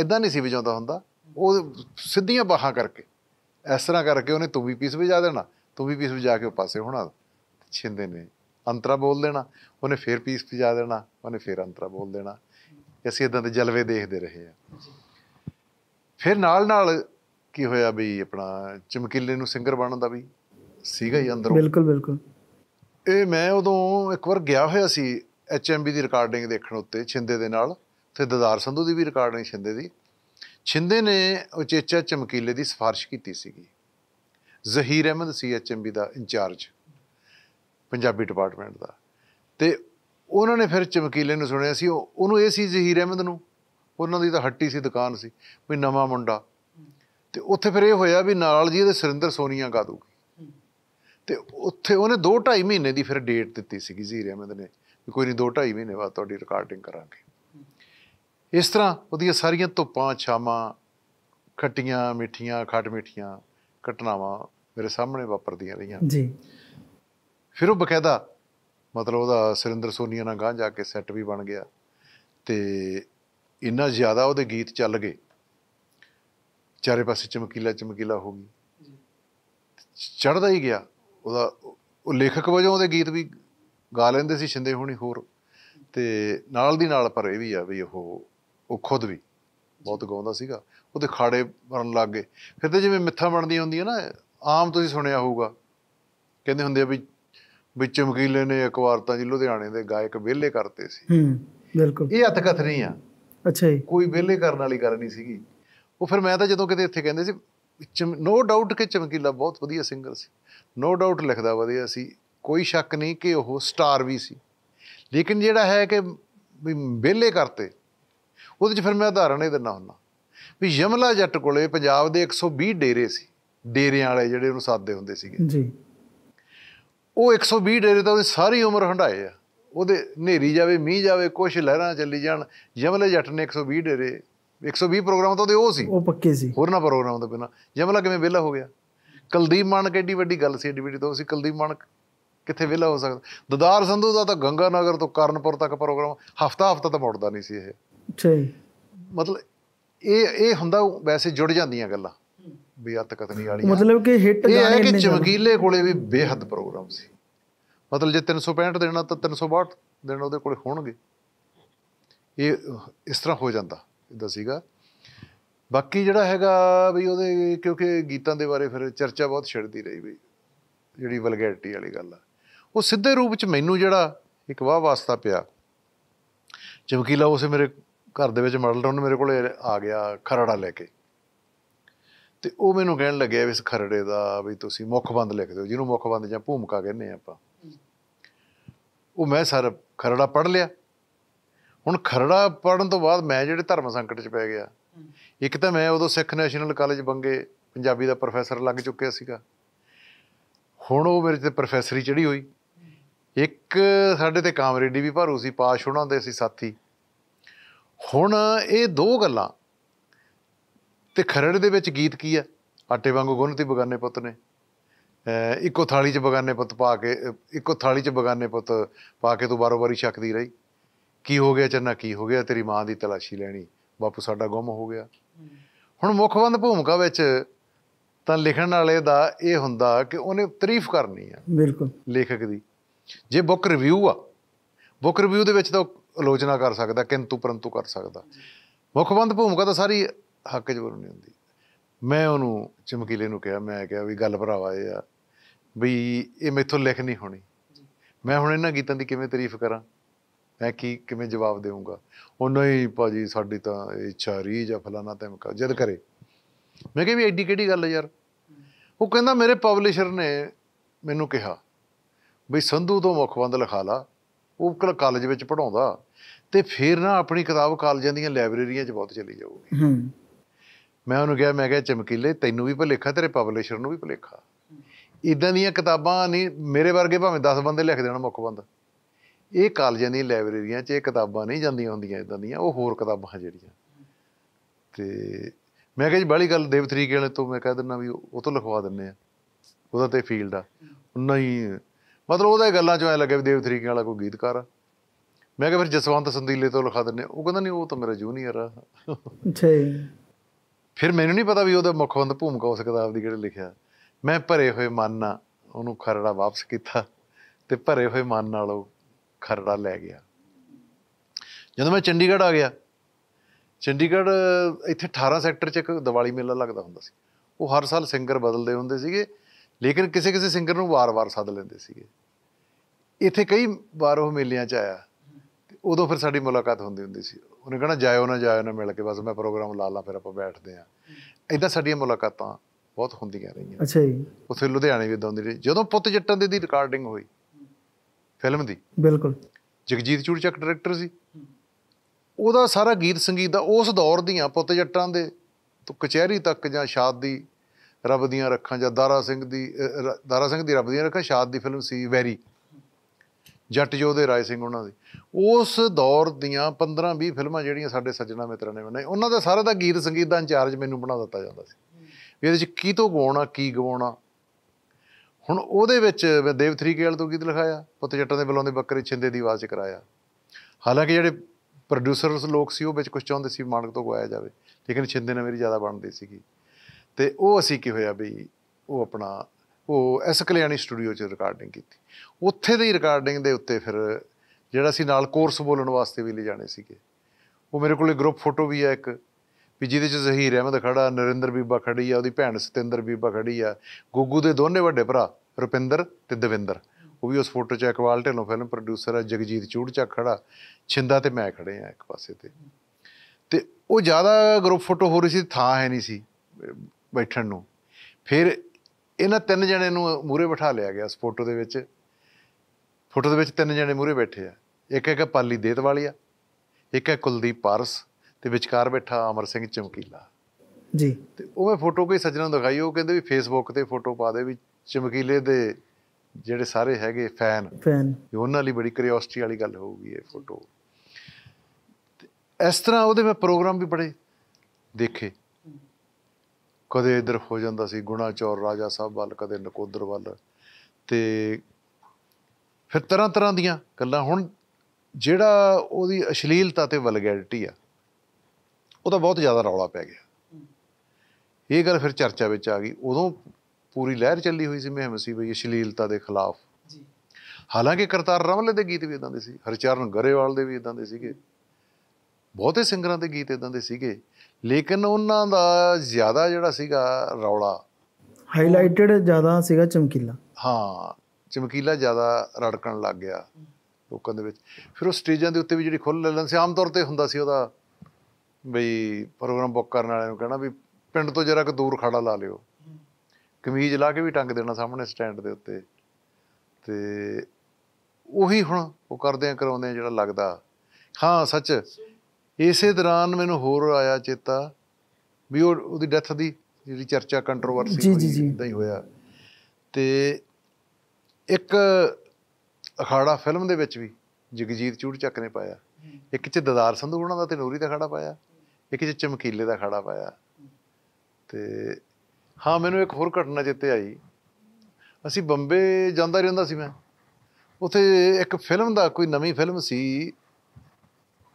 ਐਦਾਂ ਨਹੀਂ ਸੀ ਵਜਾਉਂਦਾ ਹੁੰਦਾ ਉਹ ਸਿੱਧੀਆਂ ਬਾਹਾਂ ਕਰਕੇ ਇਸ ਤਰ੍ਹਾਂ ਕਰਕੇ ਉਹਨੇ ਤੂੰ ਵੀ ਪੀਸ ਵਜਾ ਦੇਣਾ ਤੂੰ ਵੀ ਪੀਸ ਵਜਾ ਕੇ ਪਾਸੇ ਹੋਣਾ ਛਿੰਦੇ ਨੇ ਅੰਤਰਾ ਬੋਲ ਦੇਣਾ ਉਹਨੇ ਫੇਰ ਪੀਸ ਵਜਾ ਦੇਣਾ ਉਹਨੇ ਫੇਰ ਅੰਤਰਾ ਬੋਲ ਦੇਣਾ ਅਸੀਂ ਇਦਾਂ ਦੇ ਜਲਵੇ ਦੇਖਦੇ ਰਹੇ ਆ ਫਿਰ ਨਾਲ ਨਾਲ ਕੀ ਹੋਇਆ ਵੀ ਆਪਣਾ ਚਮਕੀਲੇ ਨੂੰ ਸਿੰਗਰ ਬਣਨ ਦਾ ਵੀ ਸੀਗਾ ਹੀ ਅੰਦਰੋਂ ਬਿਲਕੁਲ ਬਿਲਕੁਲ ਇਹ ਮੈਂ ਉਦੋਂ ਇੱਕ ਵਾਰ ਗਿਆ ਹੋਇਆ ਸੀ ਐਚਐਮਬੀ ਦੀ ਰਿਕਾਰਡਿੰਗ ਦੇਖਣ ਉੱਤੇ ਛਿੰਦੇ ਦੇ ਨਾਲ ਤੇ ਦਦਾਰ ਸੰਧੂ ਦੀ ਵੀ ਰਿਕਾਰਡਿੰਗ ਛਿੰਦੇ ਦੀ ਛਿੰਦੇ ਨੇ ਉਚੇਚਾ ਚਮਕੀਲੇ ਦੀ ਸਿਫਾਰਿਸ਼ ਕੀਤੀ ਸੀਗੀ ਜ਼ਹੀਰ ਅਹਿਮਦ ਸੀਐਚਐਮਬੀ ਦਾ ਇੰਚਾਰਜ ਪੰਜਾਬੀ ਡਿਪਾਰਟਮੈਂਟ ਦਾ ਤੇ ਉਹਨਾਂ ਨੇ ਫਿਰ ਚਮਕੀਲੇ ਨੂੰ ਸੁਣਿਆ ਸੀ ਉਹਨੂੰ ਇਹ ਸੀ ਜ਼ਹੀਰ ਅਹਿਮਦ ਨੂੰ ਉਹਨਾਂ ਦੀ ਤਾਂ ਹੱਟੀ ਸੀ ਦੁਕਾਨ ਸੀ ਵੀ ਨਵਾਂ ਮੁੰਡਾ ਤੇ ਉੱਥੇ ਫਿਰ ਇਹ ਹੋਇਆ ਵੀ ਨਾਲ ਜੀ ਇਹਦੇ ਸਰਿੰਦਰ ਸੋਨੀਆ ਗਾ ਦੂਗੀ ਤੇ ਉੱਥੇ ਉਹਨੇ 2 2.5 ਮਹੀਨੇ ਦੀ ਫਿਰ ਡੇਟ ਦਿੱਤੀ ਸੀਗੀ ਜ਼ਹੀਰ ਅਹਿਮਦ ਨੇ ਵੀ ਕੋਈ ਨਹੀਂ 2 2.5 ਮਹੀਨੇ ਬਾਅਦ ਤੁਹਾਡੀ ਰਿਕਾਰਡਿੰਗ ਕਰਾਂਗੇ ਇਸ ਤਰ੍ਹਾਂ ਉਹਦੀਆਂ ਸਾਰੀਆਂ ਧੁੱਪਾਂ ਛਾਵਾਂ ਖੱਟੀਆਂ ਮਿੱਠੀਆਂ ਖੱਟ ਮਿੱਠੀਆਂ ਘਟਨਾਵਾਂ ਮੇਰੇ ਸਾਹਮਣੇ ਵਾਪਰਦੀਆਂ ਰਹੀਆਂ ਜੀ ਫਿਰ ਉਹ ਬਕਾਇਦਾ ਮਤਲਬ ਉਹਦਾ ਸਰਿੰਦਰ ਸੋਨੀਆ ਨਾਲ ਗਾਂ ਜਾ ਕੇ ਸੈੱਟ ਵੀ ਬਣ ਗਿਆ ਤੇ ਇੰਨਾ ਜ਼ਿਆਦਾ ਉਹਦੇ ਗੀਤ ਚੱਲ ਗਏ ਚਾਰੇ ਪਾਸੇ ਚਮਕੀਲਾ ਚਮਕੀਲਾ ਹੋ ਗਈ ਚੜਦਾ ਹੀ ਗਿਆ ਉਹਦਾ ਉਹ ਲੇਖਕ ਵਜੋਂ ਉਹਦੇ ਗੀਤ ਵੀ ਗਾ ਲੈਂਦੇ ਸੀ ਛਿੰਦੇ ਹੋਣੀ ਹੋਰ ਤੇ ਨਾਲ ਦੀ ਨਾਲ ਪਰ ਇਹ ਵੀ ਆ ਵੀ ਉਹ ਉਹ ਖੁਦ ਵੀ ਬਹੁਤ ਗਾਉਂਦਾ ਸੀਗਾ ਉਹਦੇ ਖਾੜੇ ਬਣਨ ਲੱਗ ਗਏ ਫਿਰ ਤੇ ਜਿਵੇਂ ਮਿੱਠਾ ਬਣਦੀ ਹੁੰਦੀ ਹੈ ਨਾ ਆਮ ਤੁਸੀਂ ਸੁਣਿਆ ਹੋਊਗਾ ਕਹਿੰਦੇ ਹੁੰਦੇ ਆ ਵੀ ਵੀ ਚਮਕੀਲੇ ਨੇ ਇੱਕ ਵਾਰ ਤਾਂ ਜੀ ਲੁਧਿਆਣੇ ਦੇ ਗਾਇਕ ਵਿਹਲੇ ਕਰਤੇ ਸੀ ਹੂੰ ਬਿਲਕੁਲ ਇਹ ਹੱਥ ਨਹੀਂ ਆ ਅੱਛਾ ਜੀ ਕੋਈ ਵਿਹਲੇ ਕਰਨ ਵਾਲੀ ਗੱਲ ਨਹੀਂ ਸੀਗੀ ਉਹ ਫਿਰ ਮੈਂ ਤਾਂ ਜਦੋਂ ਕਿਤੇ ਇੱਥੇ ਕਹਿੰਦੇ ਸੀ ਨੋ ਡਾਊਟ ਕਿ ਚਮਕੀਲਾ ਬਹੁਤ ਵਧੀਆ ਸਿੰਗਰ ਸੀ ਨੋ ਡਾਊਟ ਲਿਖਦਾ ਵਧੀਆ ਸੀ ਕੋਈ ਸ਼ੱਕ ਨਹੀਂ ਕਿ ਉਹ ਸਟਾਰ ਵੀ ਸੀ ਲੇਕਿਨ ਜਿਹੜਾ ਹੈ ਕਿ ਵਿਹਲੇ ਕਰਤੇ ਉਹਦੇ 'ਚ ਫਿਰ ਮੈਂ ਉਦਾਹਰਣ ਇਹ ਦਿੰਦਾ ਹੁੰਦਾ ਵੀ ਯਮਲਾ ਜੱਟ ਕੋਲੇ ਪੰਜਾਬ ਦੇ 120 ਡੇਰੇ ਸੀ ਡੇਰਿਆਂ ਵਾਲੇ ਜਿਹੜੇ ਉਹਨੂੰ ਸਾਦੇ ਹੁੰਦੇ ਸੀਗੇ ਜੀ ਉਹ 120 ਡੇਰੇ ਤਾਂ ਉਹਦੀ ਸਾਰੀ ਉਮਰ ਹੰਡਾਏ ਆ ਉਹਦੇ ਨੇਰੀ ਜਾਵੇ ਮੀਂਹ ਜਾਵੇ ਕੁਛ ਲਹਿਰਾਂ ਚੱਲੀ ਜਾਣ ਯਮਲੇ ਜੱਟ ਨੇ 120 ਡੇਰੇ 120 ਪ੍ਰੋਗਰਾਮ ਤਾਂ ਉਹਦੇ ਉਹ ਸੀ ਉਹ ਪੱਕੇ ਸੀ ਹੋਰ ਨਾ ਪ੍ਰੋਗਰਾਮ ਤੋਂ ਬਿਨਾ ਯਮਲਾ ਕਿਵੇਂ ਵਿਹਲਾ ਹੋ ਗਿਆ ਕੁਲਦੀਪ ਮਾਨਕ ਐਡੀ ਵੱਡੀ ਗੱਲ ਸੀ ਐਡੀ ਵੱਡੀ ਤਾਂ ਸੀ ਕੁਲਦੀਪ ਮਾਨਕ ਕਿੱਥੇ ਵਿਹਲਾ ਹੋ ਸਕਦਾ ਦਦਾਰ ਸੰਧੂ ਦਾ ਤਾਂ ਗੰਗਾ ਨਗਰ ਤੋਂ ਕਰਨਪੁਰ ਤੱਕ ਪ੍ਰੋਗਰਾਮ ਹਫਤਾ ਹਫਤਾ ਤਾਂ ਮੁੜਦਾ ਨਹੀਂ ਸੀ ਇਹ ਸਹੀ ਮਤਲਬ ਇਹ ਇਹ ਹੁੰਦਾ ਵੈਸੇ ਜੁੜ ਜਾਂਦੀਆਂ ਗੱਲਾਂ ਵੀ ਅਤ ਕਤਨੀ ਵਾਲੀ ਮਤਲਬ ਕਿ ਹਿੱਟ ਗਾਣੇ ਇਹ ਹੈ ਕਿ ਚਮਕੀਲੇ ਕੋਲੇ ਵੀ ਬੇਹੱਦ ਪ੍ਰੋਗਰਾਮ ਸੀ ਮਤਲਬ ਜੇ 365 ਦੇਣਾ ਤਾਂ 362 ਦਿਨ ਉਹਦੇ ਕੋਲੇ ਹੋਣਗੇ ਇਹ ਇਸ ਤਰ੍ਹਾਂ ਹੋ ਜਾਂਦਾ ਇਦਾਂ ਸੀਗਾ ਬਾਕੀ ਜਿਹੜਾ ਹੈਗਾ ਵੀ ਉਹਦੇ ਕਿਉਂਕਿ ਗੀਤਾਂ ਦੇ ਬਾਰੇ ਫਿਰ ਚਰਚਾ ਬਹੁਤ ਛਿੜਦੀ ਰਹੀ ਵੀ ਜਿਹੜੀ ਵਲਗੈਰਟੀ ਵਾਲੀ ਗੱਲ ਆ ਉਹ ਸਿੱਧੇ ਰੂਪ ਚ ਮੈਨੂੰ ਜਿਹੜਾ ਇੱਕ ਵਾਹ ਵਾਸਤਾ ਪਿਆ ਚਮਕੀਲਾ ਉਸੇ ਮੇਰੇ ਘਰ ਦੇ ਵਿੱਚ ਮਾਡਲ ਟਾਊਨ ਮੇਰੇ ਕੋਲ ਆ ਗਿਆ ਖਰੜਾ ਲੈ ਕੇ ਤੇ ਉਹ ਮੈਨੂੰ ਕਹਿਣ ਲੱਗਿਆ ਇਸ ਖਰੜੇ ਦਾ ਵੀ ਤੁਸੀਂ ਮੁਖਬੰਦ ਲਿਖ ਦਿਓ ਜਿਹਨੂੰ ਮੁਖਬੰਦ ਜਾਂ ਭੂਮਿਕਾ ਕਹਿੰਦੇ ਆਪਾਂ ਉਹ ਮੈਂ ਸਰ ਖਰੜਾ ਪੜ ਲਿਆ ਹੁਣ ਖਰੜਾ ਪੜਨ ਤੋਂ ਬਾਅਦ ਮੈਂ ਜਿਹੜੇ ਧਰਮ ਸੰਕਟ 'ਚ ਪੈ ਗਿਆ ਇੱਕ ਤਾਂ ਮੈਂ ਉਦੋਂ ਸਿੱਖ ਨੈਸ਼ਨਲ ਕਾਲਜ ਬੰਗੇ ਪੰਜਾਬੀ ਦਾ ਪ੍ਰੋਫੈਸਰ ਲੱਗ ਚੁੱਕਿਆ ਸੀਗਾ ਹੁਣ ਉਹ ਮੇਰੇ ਤੇ ਪ੍ਰੋਫੈਸਰੀ ਚੜੀ ਹੋਈ ਇੱਕ ਸਾਡੇ ਤੇ ਕਾਮਰੇਡੀ ਵੀ ਭਾਰੂ ਸੀ ਪਾਸ਼ ਉਹਨਾਂ ਦੇ ਸੀ ਸਾਥੀ ਹੁਣ ਇਹ ਦੋ ਗੱਲਾਂ ਤੇ ਖਰੜ ਦੇ ਵਿੱਚ ਗੀਤ ਕੀ ਆ ਆਟੇ ਵਾਂਗੂ ਗੁੰਨਤੀ ਬਗਾਨੇ ਪੁੱਤ ਨੇ ਇੱਕੋ ਥਾਲੀ 'ਚ ਬਗਾਨੇ ਪੁੱਤ ਪਾ ਕੇ ਇੱਕੋ ਥਾਲੀ 'ਚ ਬਗਾਨੇ ਪੁੱਤ ਪਾ ਕੇ ਤੂੰ ਬਾਰੋ-ਬਾਰੀ ਛੱਕਦੀ ਰਹੀ ਕੀ ਹੋ ਗਿਆ ਚੰਨਾ ਕੀ ਹੋ ਗਿਆ ਤੇਰੀ ਮਾਂ ਦੀ ਤਲਾਸ਼ੀ ਲੈਣੀ ਬਾਪੂ ਸਾਡਾ ਗੁੰਮ ਹੋ ਗਿਆ ਹੁਣ ਮੁੱਖਬੰਦ ਭੂਮਿਕਾ ਵਿੱਚ ਤਾਂ ਲਿਖਣ ਵਾਲੇ ਦਾ ਇਹ ਹੁੰਦਾ ਕਿ ਉਹਨੇ ਤਾਰੀਫ ਕਰਨੀ ਆ ਬਿਲਕੁਲ ਲੇਖਕ ਦੀ ਜੇ ਬੁੱਕ ਰਿਵਿਊ ਆ ਬੁੱਕ ਰਿਵਿਊ ਦੇ ਵਿੱਚ ਤਾਂ ਆਲੋਚਨਾ ਕਰ ਸਕਦਾ ਕਿੰਤੂ ਪਰੰਤੂ ਕਰ ਸਕਦਾ ਮੁੱਖਬੰਦ ਭੂਮਿਕਾ ਤਾਂ ਸਾਰੀ ਹੱਕ ਜਬਰ ਨਹੀਂ ਹੁੰਦੀ ਮੈਂ ਉਹਨੂੰ ਚਮਕੀਲੇ ਨੂੰ ਕਿਹਾ ਮੈਂ ਕਿਹਾ ਵੀ ਗੱਲ ਭਰਾਵਾ ਇਹ ਆ ਵੀ ਇਹ ਮੈਥੋਂ ਲਿਖ ਨਹੀਂ ਹੋਣੀ ਮੈਂ ਹੁਣ ਇਹਨਾਂ ਗੀਤਾਂ ਦੀ ਕਿਵੇਂ ਤਾਰੀਫ ਕਰਾਂ ਮੈਂ ਕੀ ਕਿਵੇਂ ਜਵਾਬ ਦੇਵਾਂਗਾ ਉਹਨਾਂ ਹੀ ਭਾਜੀ ਸਾਡੀ ਤਾਂ ਇੱਛਾ ਰੀਜ ਜਾਂ ਫਲਾਣਾ ਮਕਾ ਜਦ ਕਰੇ ਮੈਂ ਕਿਹਾ ਵੀ ਐਡੀ ਕਿਹੜੀ ਗੱਲ ਯਾਰ ਉਹ ਕਹਿੰਦਾ ਮੇਰੇ ਪਬਲਿਸ਼ਰ ਨੇ ਮੈਨੂੰ ਕਿਹਾ ਵੀ ਸੰਧੂ ਤੋਂ ਮੁੱਖਬੰਦ ਲਿਖਾ ਲਾ ਉਹ ਕਾਲਜ ਵਿੱਚ ਪੜਾਉਂਦਾ ਤੇ ਫਿਰ ਨਾ ਆਪਣੀ ਕਿਤਾਬ ਕਾਲਜਾਂ ਦੀਆਂ ਲਾਇਬ੍ਰੇਰੀਆਂ 'ਚ ਬਹੁਤ ਚਲੀ ਜਾਊਗੀ ਹੂੰ ਮੈਂ ਉਹਨੂੰ ਕਿਹਾ ਮੈਂ ਕਿਹਾ ਚਮਕੀਲੇ ਤੈਨੂੰ ਵੀ ਭਲੇਖਾ ਤੇਰੇ ਪਬਲਿਸ਼ਰ ਨੂੰ ਵੀ ਭਲੇਖਾ ਇਦਾਂ ਦੀਆਂ ਕਿਤਾਬਾਂ ਨਹੀਂ ਮੇਰੇ ਵਰਗੇ ਭਾਵੇਂ 10 ਬੰਦੇ ਲਿਖ ਦੇਣ ਮੁੱਖ ਬੰਦ ਇਹ ਕਾਲਜਾਂ ਦੀਆਂ ਲਾਇਬ੍ਰੇਰੀਆਂ 'ਚ ਇਹ ਕਿਤਾਬਾਂ ਨਹੀਂ ਜਾਂਦੀਆਂ ਹੁੰਦੀਆਂ ਇਦਾਂ ਦੀਆਂ ਉਹ ਹੋਰ ਕਿਤਾਬਾਂ ਜਿਹੜੀਆਂ ਤੇ ਮੈਂ ਕਿਹਾ ਜੀ ਬਾਲੀ ਗੱਲ ਦੇਵ ਤਰੀਕੇ ਵਾਲੇ ਤੋਂ ਮੈਂ ਕਹਿ ਦਿੰਦਾ ਵੀ ਉਹ ਤੋਂ ਲਿਖਵਾ ਦਿੰਨੇ ਆ ਉਹਦਾ ਤੇ ਫੀਲਡ ਆ ਨਹੀਂ ਮਤਲਬ ਉਹਦਾ ਗੱਲਾਂ ਚੋਂ ਐ ਲੱਗਿਆ ਵੀ ਦੇਵ ਤਰੀਕੇ ਵਾਲਾ ਕੋਈ ਗੀਤਕਾਰ ਆ ਮੈਂ ਕਿਹਾ ਫਿਰ ਜਸਵੰਤ ਸੰਦੀਲੇ ਤੋਂ ਲਿਖਾ ਦਿੰਨੇ ਉਹ ਕਹਿੰਦਾ ਨਹੀਂ ਉਹ ਤਾਂ ਮੇਰਾ ਜੂਨੀਅਰ ਆ ਅੱਛਾ ਜੀ ਫਿਰ ਮੈਨੂੰ ਨਹੀਂ ਪਤਾ ਵੀ ਉਹਦਾ ਮੁਖਵੰਦ ਭੂਮਿਕਾ ਉਸ ਕਿਤਾਬ ਦੀ ਕਿਹੜੇ ਲਿਖਿਆ ਮੈਂ ਭਰੇ ਹੋਏ ਮਨ ਨਾਲ ਉਹਨੂੰ ਖਰੜਾ ਵਾਪਸ ਕੀਤਾ ਤੇ ਭਰੇ ਹੋਏ ਮਨ ਨਾਲ ਉਹ ਖਰੜਾ ਲੈ ਗਿਆ ਜਦੋਂ ਮੈਂ ਚੰਡੀਗੜ੍ਹ ਆ ਗਿਆ ਚੰਡੀਗੜ੍ਹ ਇੱਥੇ 18 ਸੈਕਟਰ 'ਚ ਇੱਕ ਦੀਵਾਲੀ ਮੇਲਾ ਲੱਗਦਾ ਹੁੰਦਾ ਸੀ ਉਹ ਹਰ ਸਾਲ ਸਿੰਗਰ ਬਦਲਦੇ ਹੁੰਦੇ ਸੀਗੇ ਲੇਕਿਨ ਕਿਸੇ ਕਿਸੇ ਸਿੰਗਰ ਨੂੰ ਵਾਰ-ਵਾਰ ਸੱਦ ਲੈਂਦੇ ਸੀਗੇ ਇੱਥੇ ਕਈ ਵਾਰ ਉਹ ਮੇਲਿਆਂ 'ਚ ਆਇਆ ਉਦੋਂ ਫਿਰ ਸਾਡੀ ਮੁਲਾਕਾਤ ਹੁੰਦੀ ਹੁੰਦੀ ਸੀ ਉਹਨੇ ਕਹਣਾ ਜਾਇਓ ਨਾ ਜਾਇਓ ਨਾ ਮਿਲ ਕੇ ਬਸ ਮੈਂ ਪ੍ਰੋਗਰਾਮ ਲਾ ਲਾਂ ਫਿਰ ਆਪਾਂ ਬੈਠਦੇ ਆਂ ਇਦਾਂ ਸਾਡੀਆਂ ਮੁਲਾਕਾਤਾਂ ਬਹੁਤ ਹੁੰਦੀਆਂ ਰਹੀਆਂ ਅੱਛਾ ਜੀ ਉਥੇ ਲੁਧਿਆਣੇ ਵੀ ਇਦਾਂ ਹੁੰਦੀ ਰਹੀ ਜਦੋਂ ਪੁੱਤ ਜੱਟਾਂ ਦੀ ਰਿਕਾਰਡਿੰਗ ਹੋਈ ਫਿਲਮ ਦੀ ਬਿਲਕੁਲ ਜਗਜੀਤ ਚੂੜਚੱਕ ਡਾਇਰੈਕਟਰ ਸੀ ਉਹਦਾ ਸਾਰਾ ਗੀਤ ਸੰਗੀਤ ਦਾ ਉਸ ਦੌਰ ਦੀਆਂ ਪੁੱਤ ਜੱਟਾਂ ਦੇ ਤੋਂ ਕਚਹਿਰੀ ਤੱਕ ਜਾਂ ਸ਼ਾਦੀ ਰੱਬ ਦੀਆਂ ਰੱਖਾਂ ਜਾਂ ਦਾਰਾ ਸਿੰਘ ਦੀ ਦਾਰਾ ਸਿੰਘ ਦੀ ਰੱਬ ਦੀਆਂ ਰੱਖਾਂ ਸ਼ਾਦ ਦੀ ਫਿਲਮ ਸੀ ਵੈਰੀ ਜੱਟ ਜੋਦੇ ਰਾਏ ਸਿੰਘ ਉਹਨਾਂ ਦੇ ਉਸ ਦੌਰ ਦੀਆਂ 15-20 ਫਿਲਮਾਂ ਜਿਹੜੀਆਂ ਸਾਡੇ ਸੱਜਣਾ ਮਿੱਤਰਾਂ ਨੇ ਬਣਾਈ ਉਹਨਾਂ ਦਾ ਸਾਰਾ ਦਾ ਗੀਤ ਸੰਗੀਤ ਦਾ ਇੰਚਾਰਜ ਮੈਨੂੰ ਬਣਾ ਦਿੱਤਾ ਜਾਂਦਾ ਸੀ ਵੀ ਇਹਦੇ ਵਿੱਚ ਕੀ ਤੋਂ ਗਾਉਣਾ ਕੀ ਗਵਾਉਣਾ ਹੁਣ ਉਹਦੇ ਵਿੱਚ ਮੈਂ ਦੇਵ ਕੇਲ ਤੋਂ ਗੀਤ ਲਿਖਾਇਆ ਪੁੱਤ ਜੱਟਾਂ ਦੇ ਬੁਲਾਉਂਦੇ ਬੱਕਰੇ ਛਿੰਦੇ ਦੀ ਆਵਾਜ਼ ਕਰਾਇਆ ਹਾਲਾਂਕਿ ਜਿਹੜੇ ਪ੍ਰੋਡਿਊਸਰਸ ਲੋਕ ਸੀ ਉਹ ਵਿੱਚ ਕੁਝ ਚਾਹੁੰਦੇ ਸੀ ਮਾਨਕ ਤੋਂ ਗਵਾਇਆ ਜਾਵੇ ਲੇਕਿਨ ਛਿੰਦੇ ਨੇ ਮੇਰੀ ਜ਼ਿਆਦਾ ਬਣਦੀ ਸੀਗੀ ਤੇ ਉਹ ਅਸੀਂ ਕੀ ਹੋਇਆ ਬਈ ਉਹ ਆਪਣਾ ਉਹ ਐਸ ਕਲਿਆਣੀ ਸਟੂਡੀਓ 'ਚ ਰਿਕਾਰਡਿੰਗ ਕੀਤੀ ਉੱਥੇ ਦੀ ਰਿਕਾਰਡਿੰਗ ਦੇ ਉੱਤੇ ਫਿਰ ਜਿਹੜਾ ਸੀ ਨਾਲ ਕੋਰਸ ਬੋਲਣ ਵਾਸਤੇ ਵੀ ਲੈ ਜਾਣੇ ਸੀਗੇ ਉਹ ਮੇਰੇ ਕੋਲੇ ਗਰੁੱਪ ਫੋਟੋ ਵੀ ਆ ਇੱਕ ਵੀ ਜਿਹਦੇ 'ਚ ਜ਼ਹੀਰ ਅਹਿਮਦ ਖੜਾ ਨਰਿੰਦਰ ਬੀਬਾ ਖੜੀ ਆ ਉਹਦੀ ਭੈਣ ਸਤਿੰਦਰ ਬੀਬਾ ਖੜੀ ਆ ਗੁੱਗੂ ਦੇ ਦੋਨੇ ਵੱਡੇ ਭਰਾ ਰੁਪਿੰਦਰ ਤੇ ਦਵਿੰਦਰ ਉਹ ਵੀ ਉਸ ਫੋਟੋ 'ਚ ਇਕਵਾਲ ਢੇਲੋਂ ਫਿਲਮ ਪ੍ਰੋਡਿਊਸਰ ਆ ਜਗਜੀਤ ਚੂੜਚਾ ਖੜਾ ਛਿੰਦਾ ਤੇ ਮੈਂ ਖੜੇ ਆ ਇੱਕ ਪਾਸੇ ਤੇ ਤੇ ਉਹ ਜ਼ਿਆਦਾ ਗਰੁੱਪ ਫੋਟੋ ਹੋ ਰਹੀ ਸੀ ਥਾਂ ਹੈ ਨਹੀਂ ਸੀ ਬੈਠਣ ਨੂੰ ਫਿਰ ਇਹਨਾਂ ਤਿੰਨ ਜਣੇ ਨੂੰ ਮੂਰੇ ਬਿਠਾ ਲਿਆ ਗਿਆ ਇਸ ਫੋਟੋ ਦੇ ਵਿੱਚ ਫੋਟੋ ਦੇ ਵਿੱਚ ਤਿੰਨ ਜਣੇ ਮੂਰੇ ਬੈਠੇ ਆ ਇੱਕ ਇੱਕ ਪਾਲੀ ਦੇਤਵਾਲੀਆ ਇੱਕ ਹੈ ਕੁਲਦੀਪ ਪਾਰਸ ਤੇ ਵਿਚਕਾਰ ਬੈਠਾ ਅਮਰ ਸਿੰਘ ਚਮਕੀਲਾ ਜੀ ਤੇ ਉਹ ਮੈਂ ਫੋਟੋ ਕੋਈ ਸੱਜਣਾ ਦਿਖਾਈ ਉਹ ਕਹਿੰਦੇ ਵੀ ਫੇਸਬੁੱਕ ਤੇ ਫੋਟੋ ਪਾ ਦੇ ਵੀ ਚਮਕੀਲੇ ਦੇ ਜਿਹੜੇ ਸਾਰੇ ਹੈਗੇ ਫੈਨ ਫੈਨ ਉਹਨਾਂ ਲਈ ਬੜੀ ਕਰਿਓਸਟੀ ਵਾਲੀ ਗੱਲ ਹੋਊਗੀ ਇਹ ਫੋਟੋ ਇਸ ਤਰ੍ਹਾਂ ਉਹਦੇ ਮੈਂ ਪ੍ਰੋਗਰਾਮ ਵੀ ਬੜੇ ਦੇਖੇ ਕਦੇ ਇਧਰ ਹੋ ਜਾਂਦਾ ਸੀ ਗੁਣਾਚੌਰ ਰਾਜਾ ਸਾਹਿਬ ਵੱਲ ਕਦੇ ਨਕੋਦਰ ਵੱਲ ਤੇ ਫਿਰ ਤਰ੍ਹਾਂ ਤਰ੍ਹਾਂ ਦੀਆਂ ਗੱਲਾਂ ਹੁਣ ਜਿਹੜਾ ਉਹਦੀ ਅਸ਼ਲੀਲਤਾ ਤੇ ਵਲਗੈਰਿਟੀ ਆ ਉਹਦਾ ਬਹੁਤ ਜ਼ਿਆਦਾ ਰੌਲਾ ਪੈ ਗਿਆ ਇਹ ਗੱਲ ਫਿਰ ਚਰਚਾ ਵਿੱਚ ਆ ਗਈ ਉਦੋਂ ਪੂਰੀ ਲਹਿਰ ਚੱਲੀ ਹੋਈ ਸੀ ਮਹਿਮਸੀ ਬਈ ਅਸ਼ਲੀਲਤਾ ਦੇ ਖਿਲਾਫ ਜੀ ਹਾਲਾਂਕਿ ਕਰਤਾਰ ਰਮਲੇ ਦੇ ਗੀਤ ਵੀ ਇਦਾਂ ਦੇ ਸੀ ਹਰਚਰਨ ਗਰੇਵਾਲ ਦੇ ਵੀ ਇਦਾਂ ਦੇ ਸੀਗੇ ਬਹੁਤੇ ਸਿੰਗਰਾਂ ਦੇ ਗੀਤ ਇਦਾਂ ਦੇ ਸੀਗੇ ਲੇਕਿਨ ਉਹਨਾਂ ਦਾ ਜ਼ਿਆਦਾ ਜਿਹੜਾ ਸੀਗਾ ਰੌਲਾ ਹਾਈਲਾਈਟਡ ਜ਼ਿਆਦਾ ਸੀਗਾ ਚਮਕੀਲਾ ਹਾਂ ਚਮਕੀਲਾ ਜ਼ਿਆਦਾ ਰੜਕਣ ਲੱਗ ਗਿਆ ਲੋਕਾਂ ਦੇ ਵਿੱਚ ਫਿਰ ਉਹ ਸਟੇਜਾਂ ਦੇ ਉੱਤੇ ਵੀ ਜਿਹੜੀ ਖੁੱਲ ਲੈਣ ਸੀ ਆਮ ਤੌਰ ਤੇ ਹੁੰਦਾ ਸੀ ਉਹਦਾ ਬਈ ਪ੍ਰੋਗਰਾਮ ਬੁੱਕ ਕਰਨ ਵਾਲਿਆਂ ਨੂੰ ਕਹਿਣਾ ਵੀ ਪਿੰਡ ਤੋਂ ਜਰਾ ਕਿ ਦੂਰ ਖੜਾ ਲਾ ਲਿਓ ਕਮੀਜ਼ ਲਾ ਕੇ ਵੀ ਟੰਗ ਦੇਣਾ ਸਾਹਮਣੇ ਸਟੈਂਡ ਦੇ ਉੱਤੇ ਤੇ ਉਹੀ ਹੁਣ ਉਹ ਕਰਦੇ ਆ ਕਰਾਉਂਦੇ ਆ ਜਿਹੜਾ ਲੱਗਦਾ ਹਾਂ ਸੱਚ ਇਸੇ ਦੌਰਾਨ ਮੈਨੂੰ ਹੋਰ ਆਇਆ ਚੇਤਾ ਵੀ ਉਹ ਉਹਦੀ ਡੈਥ ਦੀ ਜਿਹੜੀ ਚਰਚਾ ਕੰਟਰੋਵਰਸੀ ਹੋਈ ਇਦਾਂ ਹੀ ਹੋਇਆ ਤੇ ਇੱਕ ਅਖਾੜਾ ਫਿਲਮ ਦੇ ਵਿੱਚ ਵੀ ਜਗਜੀਤ ਚੂੜ ਚੱਕ ਨੇ ਪਾਇਆ ਇੱਕ ਚ ਦਦਾਰ ਸੰਧੂ ਉਹਨਾਂ ਦਾ ਤੇ ਨੂਰੀ ਦਾ ਖੜਾ ਪਾਇਆ ਇੱਕ ਚ ਚਮਕੀਲੇ ਦਾ ਖੜਾ ਪਾਇਆ ਤੇ ਹਾਂ ਮੈਨੂੰ ਇੱਕ ਹੋਰ ਘਟਨਾ ਚੇਤੇ ਆਈ ਅਸੀਂ ਬੰਬੇ ਜਾਂਦਾ ਰਹਿੰਦਾ ਸੀ ਮੈਂ ਉੱਥੇ ਇੱਕ ਫਿਲਮ ਦਾ ਕੋਈ ਨਵੀਂ ਫਿਲਮ ਸੀ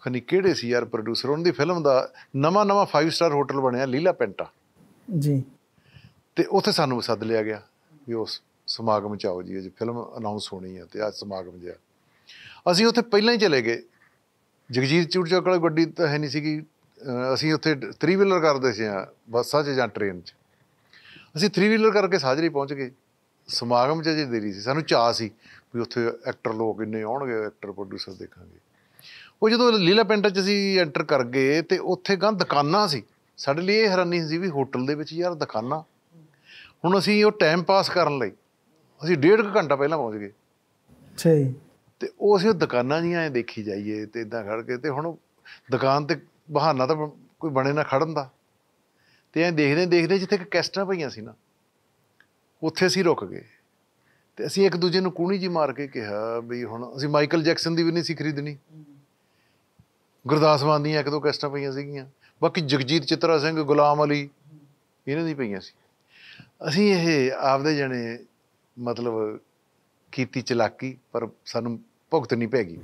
ਖਨੀ ਕਿਹੜੇ ਸੀ ਯਾਰ ਪ੍ਰੋਡਿਊਸਰ ਉਹਨਾਂ ਦੀ ਫਿਲਮ ਦਾ ਨਵਾਂ ਨਵਾਂ 5 ਸਟਾਰ ਹੋਟਲ ਬਣਿਆ ਲੀਲਾ ਪੈਂਟਾ ਜੀ ਤੇ ਉੱਥੇ ਸਾਨੂੰ ਸੱਦ ਲਿਆ ਗਿਆ ਵੀ ਉਸ ਸਮਾਗਮ ਚ ਆਓ ਜੀ ਅੱਜ ਫਿਲਮ ਅਨਾਉਂਸ ਹੋਣੀ ਹੈ ਤੇ ਅੱਜ ਸਮਾਗਮ ਜਿਆ ਅਸੀਂ ਉੱਥੇ ਪਹਿਲਾਂ ਹੀ ਚਲੇ ਗਏ ਜਗਜੀਤ ਚੂੜਚੌਕ ਵਾਲੀ ਗੱਡੀ ਤਾਂ ਹੈ ਨਹੀਂ ਸੀਗੀ ਅਸੀਂ ਉੱਥੇ 3 ਵੀਲਰ ਕਰਦੇ ਸੀ ਆ ਬੱਸਾਂ 'ਚ ਜਾਂ ਟ੍ਰੇਨ 'ਚ ਅਸੀਂ 3 ਵੀਲਰ ਕਰਕੇ ਸਾਜਰੀ ਪਹੁੰਚ ਗਏ ਸਮਾਗਮ 'ਚ ਜੇ ਦੇਰੀ ਸੀ ਸਾਨੂੰ ਚਾਹ ਸੀ ਵੀ ਉੱਥੇ ਐਕਟਰ ਲੋਕ ਇੰਨੇ ਆਉਣਗੇ ਐਕਟਰ ਪ੍ਰੋਡਿਊਸਰ ਦੇਖਾਂਗੇ ਉਹ ਜਦੋਂ ਲੀਲਾ ਪਿੰਡ 'ਚ ਅਸੀਂ ਐਂਟਰ ਕਰ ਗਏ ਤੇ ਉੱਥੇ ਗਾਂ ਦੁਕਾਨਾਂ ਸੀ ਸਾਡੇ ਲਈ ਇਹ ਹੈਰਾਨੀ ਸੀ ਵੀ ਹੋਟਲ ਦੇ ਵਿੱਚ ਯਾਰ ਦੁਕਾਨਾਂ ਹੁਣ ਅਸੀਂ ਉਹ ਟਾਈਮ ਪਾਸ ਕਰਨ ਲਈ ਅਸੀਂ ਡੇਢ ਕੁ ਘੰਟਾ ਪਹਿਲਾਂ ਪਹੁੰਚ ਗਏ ਅੱਛਾ ਜੀ ਤੇ ਉਹ ਅਸੀਂ ਉਹ ਦੁਕਾਨਾਂ ਜੀਆਂ ਐ ਦੇਖੀ ਜਾਈਏ ਤੇ ਇਦਾਂ ਖੜ ਕੇ ਤੇ ਹੁਣ ਦੁਕਾਨ ਤੇ ਬਹਾਨਾ ਤਾਂ ਕੋਈ ਬਣੇ ਨਾ ਖੜਨ ਦਾ ਤੇ ਐ ਦੇਖਦੇ ਦੇਖਦੇ ਜਿੱਥੇ ਇੱਕ ਕੈਸਟਾਂ ਪਈਆਂ ਸੀ ਨਾ ਉੱਥੇ ਅਸੀਂ ਰੁਕ ਗਏ ਤੇ ਅਸੀਂ ਇੱਕ ਦੂਜੇ ਨੂੰ ਕੂਣੀ ਜੀ ਮਾਰ ਕੇ ਕਿਹਾ ਵੀ ਹੁਣ ਅਸੀਂ ਮਾਈਕਲ ਜੈਕਸਨ ਦੀ ਵੀ ਨਹੀਂ ਸੀ ਖਰੀਦਣੀ ਗੁਰਦਾਸ ਮਾਨ ਦੀਆਂ ਇੱਕ ਦੋ ਕੈਸਟਾਂ ਪਈਆਂ ਸੀਗੀਆਂ ਬਾਕੀ ਜਗਜੀਤ ਚਿੱਤਰਾ ਸਿੰਘ ਗੁਲਾਮ ਅਲੀ ਇਹਨਾਂ ਦੀ ਪਈਆਂ ਸੀ ਅਸੀਂ ਇਹ ਆਪਦੇ ਜਣੇ ਮਤਲਬ ਕੀਤੀ ਚਲਾਕੀ ਪਰ ਸਾਨੂੰ ਭੁਗਤ ਪੈ ਗਈ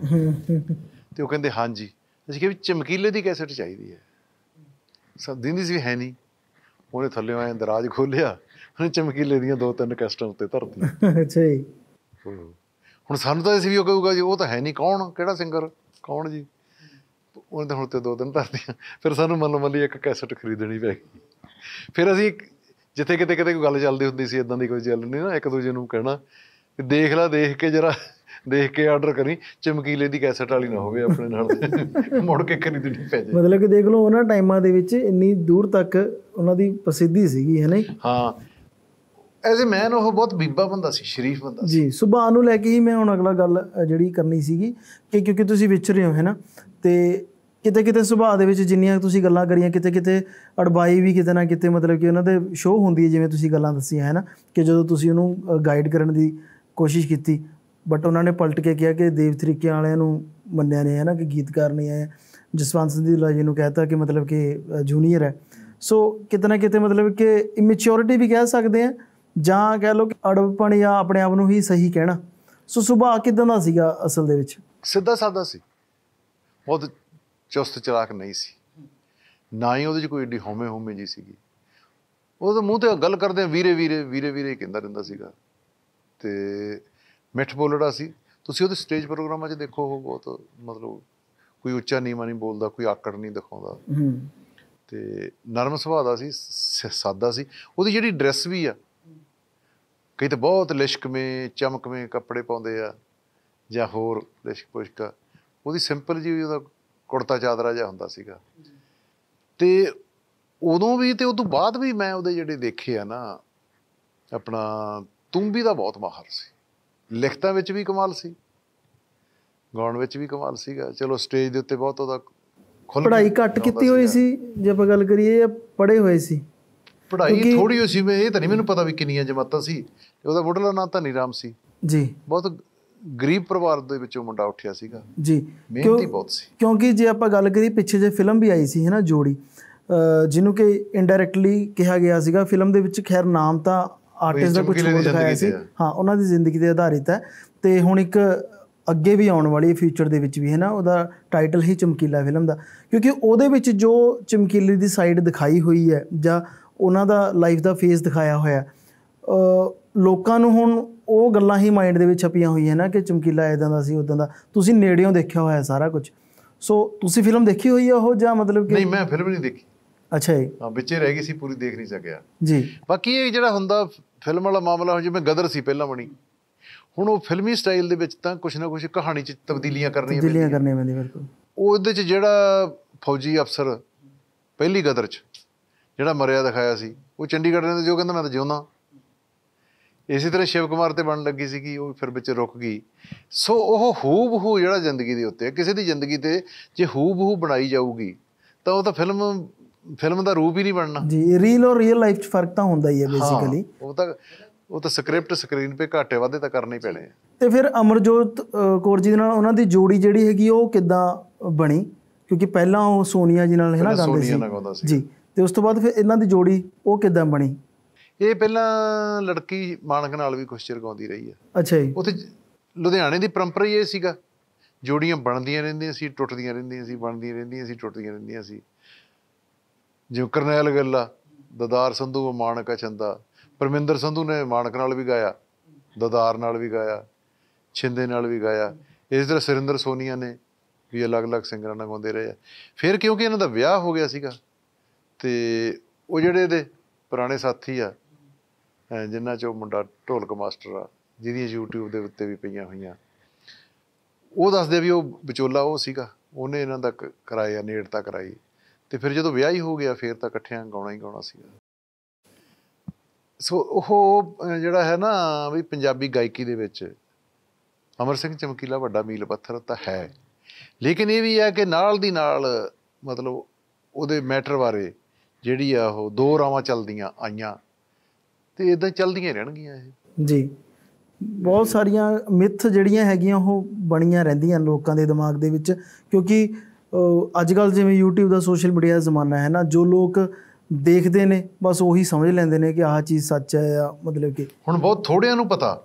ਤੇ ਉਹ ਕਹਿੰਦੇ ਹਾਂਜੀ ਅਸੀਂ ਕਿਹਾ ਵੀ ਚਮਕੀਲੇ ਦੀ ਕੈਸਟ ਚਾਹੀਦੀ ਹੈ ਸਭ ਦਿਨ ਦੀ ਸੀ ਹੈ ਨਹੀਂ ਉਹਨੇ ਥੱਲੇ ਆਏ ਦਰਾਜ ਖੋਲਿਆ ਉਹਨੇ ਚਮਕੀਲੇ ਦੀਆਂ ਦੋ ਤਿੰਨ ਕੈਸਟਾਂ ਉੱਤੇ ਧਰਤੀ ਅੱਛਾ ਜੀ ਹੁਣ ਸਾਨੂੰ ਤਾਂ ਅਸੀਂ ਵੀ ਉਹ ਕਹੂਗਾ ਜੀ ਉਹ ਤਾਂ ਹੈ ਨਹੀਂ ਕੌਣ ਕਿਹੜਾ ਸਿੰਗਰ ਕੌਣ ਜੀ ਉਹਨੇ ਹੁਣ ਤੇ ਦੋ ਦਿਨ ਆ ਫਿਰ ਸਾਨੂੰ ਮੰਨ ਮੰਨ ਲਈ ਇੱਕ ਕੈਸਟ ਖਰੀਦਣੀ ਪੈ ਗਈ ਫਿਰ ਅਸੀਂ ਜਿੱਥੇ ਕਿਤੇ ਕਿਤੇ ਕੋਈ ਗੱਲ ਚੱਲਦੀ ਹੁੰਦੀ ਸੀ ਇਦਾਂ ਦੀ ਕੋਈ ਚੱਲ ਨਹੀਂ ਨਾ ਇੱਕ ਦੂਜੇ ਨੂੰ ਕਹਿਣਾ ਦੇਖ ਲੈ ਦੇਖ ਕੇ ਜਰਾ ਦੇਖ ਕੇ ਆਰਡਰ ਕਰੀ ਚਮਕੀਲੇ ਦੀ ਕੈਸਟ ਵਾਲੀ ਨਾ ਹੋਵੇ ਆਪਣੇ ਨਾਲ ਮੁੜ ਕੇ ਖਰੀਦਣੀ ਪੈ ਜੇ ਮਤਲਬ ਕਿ ਦੇਖ ਲਓ ਉਹਨਾਂ ਟਾਈਮਾਂ ਦੇ ਵਿੱਚ ਇੰਨੀ ਦੂਰ ਤੱਕ ਉਹਨਾਂ ਦੀ ਪ੍ਰਸਿੱਧੀ ਸੀਗੀ ਹੈ ਨਹੀਂ ਹਾਂ ਐਜ਼ ਅ ਮੈਨ ਉਹ ਬਹੁਤ ਬੀਬਾ ਬੰਦਾ ਸੀ ਸ਼ਰੀਫ ਬੰਦਾ ਸੀ ਜੀ ਸੁਭਾਨ ਨੂੰ ਲੈ ਕੇ ਹੀ ਮੈਂ ਹੁਣ ਅਗਲਾ ਗੱਲ ਜਿਹੜੀ ਕਰਨੀ ਸੀਗੀ ਕਿ ਕਿਉਂਕਿ ਤੁਸੀਂ ਵਿਚ ਰਹੇ ਹੋ ਹੈ ਨਾ ਤੇ ਕਿਤੇ ਕਿਤੇ ਸੁਭਾਅ ਦੇ ਵਿੱਚ ਜਿੰਨੀਆਂ ਤੁਸੀਂ ਗੱਲਾਂ ਕਰੀਆਂ ਕਿਤੇ ਕਿਤੇ ਅੜਬਾਈ ਵੀ ਕਿਤੇ ਨਾ ਕਿਤੇ ਮਤਲਬ ਕਿ ਉਹਨਾਂ ਦੇ ਸ਼ੋਅ ਹੁੰਦੀ ਹੈ ਜਿਵੇਂ ਤੁਸੀਂ ਗੱਲਾਂ ਦੱਸੀਆਂ ਹੈ ਨਾ ਕਿ ਜਦੋਂ ਤੁਸੀਂ ਉਹਨੂੰ ਗਾਈਡ ਕਰਨ ਦੀ ਕੋਸ਼ਿਸ਼ ਕੀਤੀ ਬਟ ਉਹਨਾਂ ਨੇ ਪਲਟ ਕੇ ਕਿਹਾ ਕਿ ਦੇਵ ਤਰੀਕੇ ਵਾਲਿਆਂ ਨੂੰ ਮੰਨਿਆ ਨਹੀਂ ਹੈ ਨਾ ਕਿ ਗੀਤਕਾਰ ਨਹੀਂ ਆਏ ਜਸਵੰਤ ਸਿੰਘ ਦੀ ਲਾਜੀ ਨੂੰ ਕਹਤਾ ਕਿ ਮਤਲਬ ਕਿ ਜੂਨੀਅਰ ਹੈ ਸੋ ਕਿਤੇ ਨਾ ਕਿਤੇ ਮਤਲਬ ਕਿ ਇਮੈਚਿਓਰਿਟੀ ਵੀ ਕਹਿ ਸਕਦੇ ਆ ਜਾਂ ਕਹਿ ਲਓ ਕਿ ਅੜਬਪਣ ਜਾਂ ਆਪਣੇ ਆਪ ਨੂੰ ਹੀ ਸਹੀ ਕਹਿਣਾ ਸੋ ਸੁਭਾਅ ਕਿਦਾਂ ਦਾ ਸੀਗਾ ਅਸਲ ਦੇ ਵਿੱਚ ਸਿੱਧਾ ਸਾਦਾ ਸੀ ਬਹੁਤ ਚੁਸਤ ਚਲਾਕ ਨਹੀਂ ਸੀ ਨਾ ਹੀ ਉਹਦੇ 'ਚ ਕੋਈ ਏਡੀ ਹੋਮੇ ਹੋਮੇ ਜੀ ਸੀਗੀ ਉਹ ਉਹਦੇ ਮੂੰਹ ਤੇ ਗੱਲ ਕਰਦੇ ਵੀਰੇ ਵੀਰੇ ਵੀਰੇ ਵੀਰੇ ਕਹਿੰਦਾ ਰਹਿੰਦਾ ਸੀਗਾ ਤੇ ਮਿੱਠ ਬੋਲੜਾ ਸੀ ਤੁਸੀਂ ਉਹਦੇ ਸਟੇਜ ਪ੍ਰੋਗਰਾਮਾਂ 'ਚ ਦੇਖੋ ਉਹ ਬਹੁਤ ਮਤਲਬ ਕੋਈ ਉੱਚਾ ਨੀਵਾਂ ਨਹੀਂ ਬੋਲਦਾ ਕੋਈ ਆਕੜ ਨਹੀਂ ਦਿਖਾਉਂਦਾ ਤੇ ਨਰਮ ਸੁਭਾਅ ਦਾ ਸੀ ਸਾਦਾ ਸੀ ਉਹਦੀ ਜਿਹੜੀ ਡਰੈਸ ਵੀ ਆ ਕਈ ਤਾਂ ਬਹੁਤ ਲਿਸ਼ਕਵੇਂ ਚਮਕਵੇਂ ਕੱਪੜੇ ਪਾਉਂਦੇ ਆ ਜਾਂ ਹੋਰ ਲਿਸ਼ਕ ਪੁਸ਼ਕ ਉਹਦੀ ਸਿੰਪਲ ਜੀ ਉਹਦਾ ਕੁੜਤਾ ਚਾਦਰਾ ਜਿਹਾ ਹੁੰਦਾ ਸੀਗਾ ਤੇ ਉਦੋਂ ਵੀ ਤੇ ਉਸ ਤੋਂ ਬਾਅਦ ਵੀ ਮੈਂ ਉਹਦੇ ਜਿਹੜੇ ਦੇਖੇ ਆ ਨਾ ਆਪਣਾ ਤੁੰਬੀ ਦਾ ਬਹੁਤ ਮਾਹਰ ਸੀ ਲਿਖਤਾਂ ਵਿੱਚ ਵੀ ਕਮਾਲ ਸੀ ਗਾਉਣ ਵਿੱਚ ਵੀ ਕਮਾਲ ਸੀਗਾ ਚਲੋ ਸਟੇਜ ਦੇ ਉੱਤੇ ਬਹੁਤ ਉਹਦਾ ਪੜ੍ਹਾਈ ਘੱਟ ਕੀਤੀ ਹੋਈ ਸੀ ਜੇ ਆਪਾਂ ਗੱਲ ਕਰੀਏ ਜਾਂ ਪੜ੍ਹੇ ਹੋਏ ਸੀ ਪੜ੍ਹਾਈ ਥੋੜੀ ਹੋਈ ਸੀ ਮੈਂ ਇਹ ਤਾਂ ਨਹੀਂ ਮੈਨੂੰ ਪਤਾ ਵੀ ਕਿੰਨੀਆਂ ਜਮਾਤਾਂ ਸੀ ਉਹਦਾ ਮੁੱਢਲਾ ਨਾਂ ਤਾਂ ਨੀਰਾਮ ਸੀ ਜੀ ਬਹੁਤ ਗਰੀਬ ਪਰਿਵਾਰ ਦੇ ਵਿੱਚੋਂ ਮੁੰਡਾ ਉੱਠਿਆ ਸੀਗਾ ਜੀ ਮਿਹਨਤੀ ਬਹੁਤ ਸੀ ਕਿਉਂਕਿ ਜੇ ਆਪਾਂ ਗੱਲ ਕਰੀ ਪਿੱਛੇ ਜੇ ਫਿਲਮ ਵੀ ਆਈ ਸੀ ਹੈ ਨਾ ਜੋੜੀ ਜਿਹਨੂੰ ਕਿ ਇਨਡਾਇਰੈਕਟਲੀ ਕਿਹਾ ਗਿਆ ਸੀਗਾ ਫਿਲਮ ਦੇ ਵਿੱਚ ਖੈਰ ਨਾਮ ਤਾਂ ਆਰਟਿਸਟ ਦਾ ਕੁਝ ਹੋਰ ਦਿਖਾਇਆ ਸੀ ਹਾਂ ਉਹਨਾਂ ਦੀ ਜ਼ਿੰਦਗੀ ਤੇ ਆਧਾਰਿਤ ਹੈ ਤੇ ਹੁਣ ਇੱਕ ਅੱਗੇ ਵੀ ਆਉਣ ਵਾਲੀ ਫਿਊਚਰ ਦੇ ਵਿੱਚ ਵੀ ਹੈ ਨਾ ਉਹਦਾ ਟਾਈਟਲ ਹੀ ਚਮਕੀਲਾ ਫਿਲਮ ਦਾ ਕਿਉਂਕਿ ਉਹਦੇ ਵਿੱਚ ਜੋ ਚਮਕੀਲੇ ਦੀ ਸਾਈਡ ਦਿਖਾਈ ਹੋਈ ਹੈ ਜਾਂ ਉਹਨਾਂ ਦਾ ਲਾਈਫ ਦਾ ਫੇਸ ਦਿਖਾਇਆ ਹੋਇਆ ਲੋਕਾਂ ਨੂੰ ਹੁਣ ਉਹ ਗੱਲਾਂ ਹੀ ਮਾਈਂਡ ਦੇ ਵਿੱਚ ਛਪੀਆਂ ਹੋਈਆਂ ਨਾ ਕਿ ਚਮਕੀਲਾ ਇਦਾਂ ਦਾ ਸੀ ਉਦਾਂ ਦਾ ਤੁਸੀਂ ਨੇੜਿਓਂ ਦੇਖਿਆ ਹੋਇਆ ਸਾਰਾ ਕੁਝ ਸੋ ਤੁਸੀਂ ਫਿਲਮ ਦੇਖੀ ਹੋਈ ਹੈ ਉਹ ਜਾਂ ਮਤਲਬ ਕਿ ਨਹੀਂ ਮੈਂ ਫਿਲਮ ਨਹੀਂ ਦੇਖੀ ਅੱਛਾ ਜੀ ਹਾਂ ਵਿੱਚੇ ਰਹਿ ਗਈ ਸੀ ਪੂਰੀ ਦੇਖ ਨਹੀਂ ਸਕਿਆ ਜੀ ਬਾਕੀ ਇਹ ਜਿਹੜਾ ਹੁੰਦਾ ਫਿਲਮ ਵਾਲਾ ਮਾਮਲਾ ਹੋ ਜਿਵੇਂ ਗਦਰ ਸੀ ਪਹਿਲਾਂ ਬਣੀ ਹੁਣ ਉਹ ਫਿਲਮੀ ਸਟਾਈਲ ਦੇ ਵਿੱਚ ਤਾਂ ਕੁਝ ਨਾ ਕੁਝ ਕਹਾਣੀ 'ਚ ਤਬਦੀਲੀਆਂ ਕਰਨੀਆਂ ਪੈਂਦੀਆਂ ਤਬਦੀਲੀਆਂ ਕਰਨੀਆਂ ਪੈਂਦੀਆਂ ਬਿਲਕੁਲ ਉਹਦੇ 'ਚ ਜਿਹੜਾ ਫੌਜੀ ਅਫਸਰ ਪਹਿਲੀ ਗਦਰ 'ਚ ਜਿਹੜਾ ਮਰਿਆ ਦਿਖਾਇਆ ਸੀ ਉਹ ਚੰਡੀਗੜ੍ਹ ਦੇ ਜੋ ਕਹਿੰਦਾ ਮੈਂ ਤਾਂ ਜਿਉਂਦਾ ਇਸੇ ਤਰ੍ਹਾਂ ਸ਼ਿਵ ਕੁਮਾਰ ਤੇ ਬਣ ਲੱਗੀ ਸੀਗੀ ਉਹ ਫਿਰ ਵਿੱਚ ਰੁਕ ਗਈ ਸੋ ਉਹ ਹੂਬ ਹੂ ਜਿਹੜਾ ਜ਼ਿੰਦਗੀ ਦੇ ਉੱਤੇ ਕਿਸੇ ਦੀ ਜ਼ਿੰਦਗੀ ਤੇ ਜੇ ਹੂਬ ਹੂ ਬਣਾਈ ਜਾਊਗੀ ਤਾਂ ਉਹ ਤਾਂ ਫਿਲਮ ਫਿਲਮ ਦਾ ਰੂਪ ਹੀ ਨਹੀਂ ਬਣਨਾ ਜੀ ਰੀਲ ਔਰ ਰੀਅਲ ਲਾਈਫ 'ਚ ਫਰਕ ਤਾਂ ਹੁੰਦਾ ਹੀ ਹੈ ਬੇਸਿਕਲੀ ਉਹ ਤਾਂ ਉਹ ਤਾਂ ਸਕ੍ਰਿਪਟ ਸਕਰੀਨ 'ਤੇ ਘਾਟੇ ਵਾਧੇ ਤਾਂ ਕਰਨੇ ਪੈਣੇ ਤੇ ਫਿਰ ਅਮਰਜੋਤ ਕੌਰ ਜੀ ਦੇ ਨਾਲ ਉਹਨਾਂ ਦੀ ਜੋੜੀ ਜਿਹੜੀ ਹੈਗੀ ਉਹ ਕਿੱਦਾਂ ਬਣੀ ਕਿਉਂਕਿ ਪਹਿਲਾਂ ਉਹ ਸੋਨੀਆ ਜੀ ਨਾਲ ਹੈ ਨਾ ਗਾਉਂਦੇ ਸੀ ਜੀ ਤੇ ਉਸ ਤੋਂ ਬਾਅਦ ਫਿਰ ਇਹਨਾਂ ਦੀ ਜੋੜੀ ਉਹ ਕਿੱਦਾਂ ਬਣੀ ਇਹ ਪਹਿਲਾਂ ਲੜਕੀ ਮਾਨਕ ਨਾਲ ਵੀ ਕੁਝ ਚਿਰ ਗਾਉਂਦੀ ਰਹੀ ਆ ਅੱਛਾ ਜੀ ਉੱਥੇ ਲੁਧਿਆਣੇ ਦੀ ਪਰੰਪਰਾ ਹੀ ਇਹ ਸੀਗਾ ਜੋੜੀਆਂ ਬਣਦੀਆਂ ਰਹਿੰਦੀਆਂ ਸੀ ਟੁੱਟਦੀਆਂ ਰਹਿੰਦੀਆਂ ਸੀ ਬਣਦੀਆਂ ਰਹਿੰਦੀਆਂ ਸੀ ਟੁੱਟਦੀਆਂ ਰਹਿੰਦੀਆਂ ਸੀ ਜਿਵੇਂ ਕਰਨੈਲ ਗੱਲਾ ਦਦਾਰ ਸੰਧੂ ਮਾਨਕਾ ਚੰਦਾ ਪਰਮਿੰਦਰ ਸੰਧੂ ਨੇ ਮਾਨਕ ਨਾਲ ਵੀ ਗਾਇਆ ਦਦਾਰ ਨਾਲ ਵੀ ਗਾਇਆ ਛਿੰਦੇ ਨਾਲ ਵੀ ਗਾਇਆ ਇਸ ਤਰ੍ਹਾਂ ਸਰਿੰਦਰ ਸੋਨੀਆ ਨੇ ਵੀ ਅਲੱਗ-ਅਲੱਗ ਸਿੰਗਰਾਂ ਨਾਲ ਗਾਉਂਦੇ ਰਹੇ ਫਿਰ ਕਿਉਂਕਿ ਇਹਨਾਂ ਦਾ ਵਿਆਹ ਹੋ ਗਿਆ ਸੀਗਾ ਤੇ ਉਹ ਜਿਹੜੇ ਦੇ ਪੁਰਾਣੇ ਸਾਥੀ ਆ ਜਿਨ੍ਹਾਂ ਚੋਂ ਮੁੰਡਾ ਢੋਲਕ ਮਾਸਟਰ ਆ ਜਿਹਦੀਆਂ YouTube ਦੇ ਉੱਤੇ ਵੀ ਪਈਆਂ ਹੋਈਆਂ ਉਹ ਦੱਸਦੇ ਵੀ ਉਹ ਵਿਚੋਲਾ ਉਹ ਸੀਗਾ ਉਹਨੇ ਇਹਨਾਂ ਦਾ ਕਰਾਇਆ ਨੇੜਤਾ ਕਰਾਈ ਤੇ ਫਿਰ ਜਦੋਂ ਵਿਆਹ ਹੀ ਹੋ ਗਿਆ ਫਿਰ ਤਾਂ ਇਕੱਠਿਆਂ ਗਾਉਣਾ ਹੀ ਗਾਉਣਾ ਸੀਗਾ ਸੋ ਉਹ ਜਿਹੜਾ ਹੈ ਨਾ ਵੀ ਪੰਜਾਬੀ ਗਾਇਕੀ ਦੇ ਵਿੱਚ ਅਮਰ ਸਿੰਘ ਚਮਕੀਲਾ ਵੱਡਾ ਮੀਲ ਪੱਥਰ ਤਾਂ ਹੈ ਲੇਕਿਨ ਇਹ ਵੀ ਹੈ ਕਿ ਨਾਲ ਦੀ ਨਾਲ ਮਤਲਬ ਉਹਦੇ ਮੈਟਰ ਬਾਰੇ ਜਿਹੜੀ ਆ ਉਹ ਦੋ ਰਾਵਾਂ ਚੱਲਦੀਆਂ ਆਈਆਂ ਤੇ ਇਦਾਂ ਚੱਲਦੀਆਂ ਰਹਿਣਗੀਆਂ ਇਹ ਜੀ ਬਹੁਤ ਸਾਰੀਆਂ ਮਿੱਥ ਜਿਹੜੀਆਂ ਹੈਗੀਆਂ ਉਹ ਬਣੀਆਂ ਰਹਿੰਦੀਆਂ ਲੋਕਾਂ ਦੇ ਦਿਮਾਗ ਦੇ ਵਿੱਚ ਕਿਉਂਕਿ ਅੱਜ ਕੱਲ ਜਿਵੇਂ YouTube ਦਾ ਸੋਸ਼ਲ ਮੀਡੀਆ ਦਾ ਜ਼ਮਾਨਾ ਹੈ ਨਾ ਜੋ ਲੋਕ ਦੇਖਦੇ ਨੇ ਬਸ ਉਹੀ ਸਮਝ ਲੈਂਦੇ ਨੇ ਕਿ ਆਹ ਚੀਜ਼ ਸੱਚ ਹੈ ਜਾਂ ਮਤਲਬ ਕਿ ਹੁਣ ਬਹੁਤ ਥੋੜਿਆਂ ਨੂੰ ਪਤਾ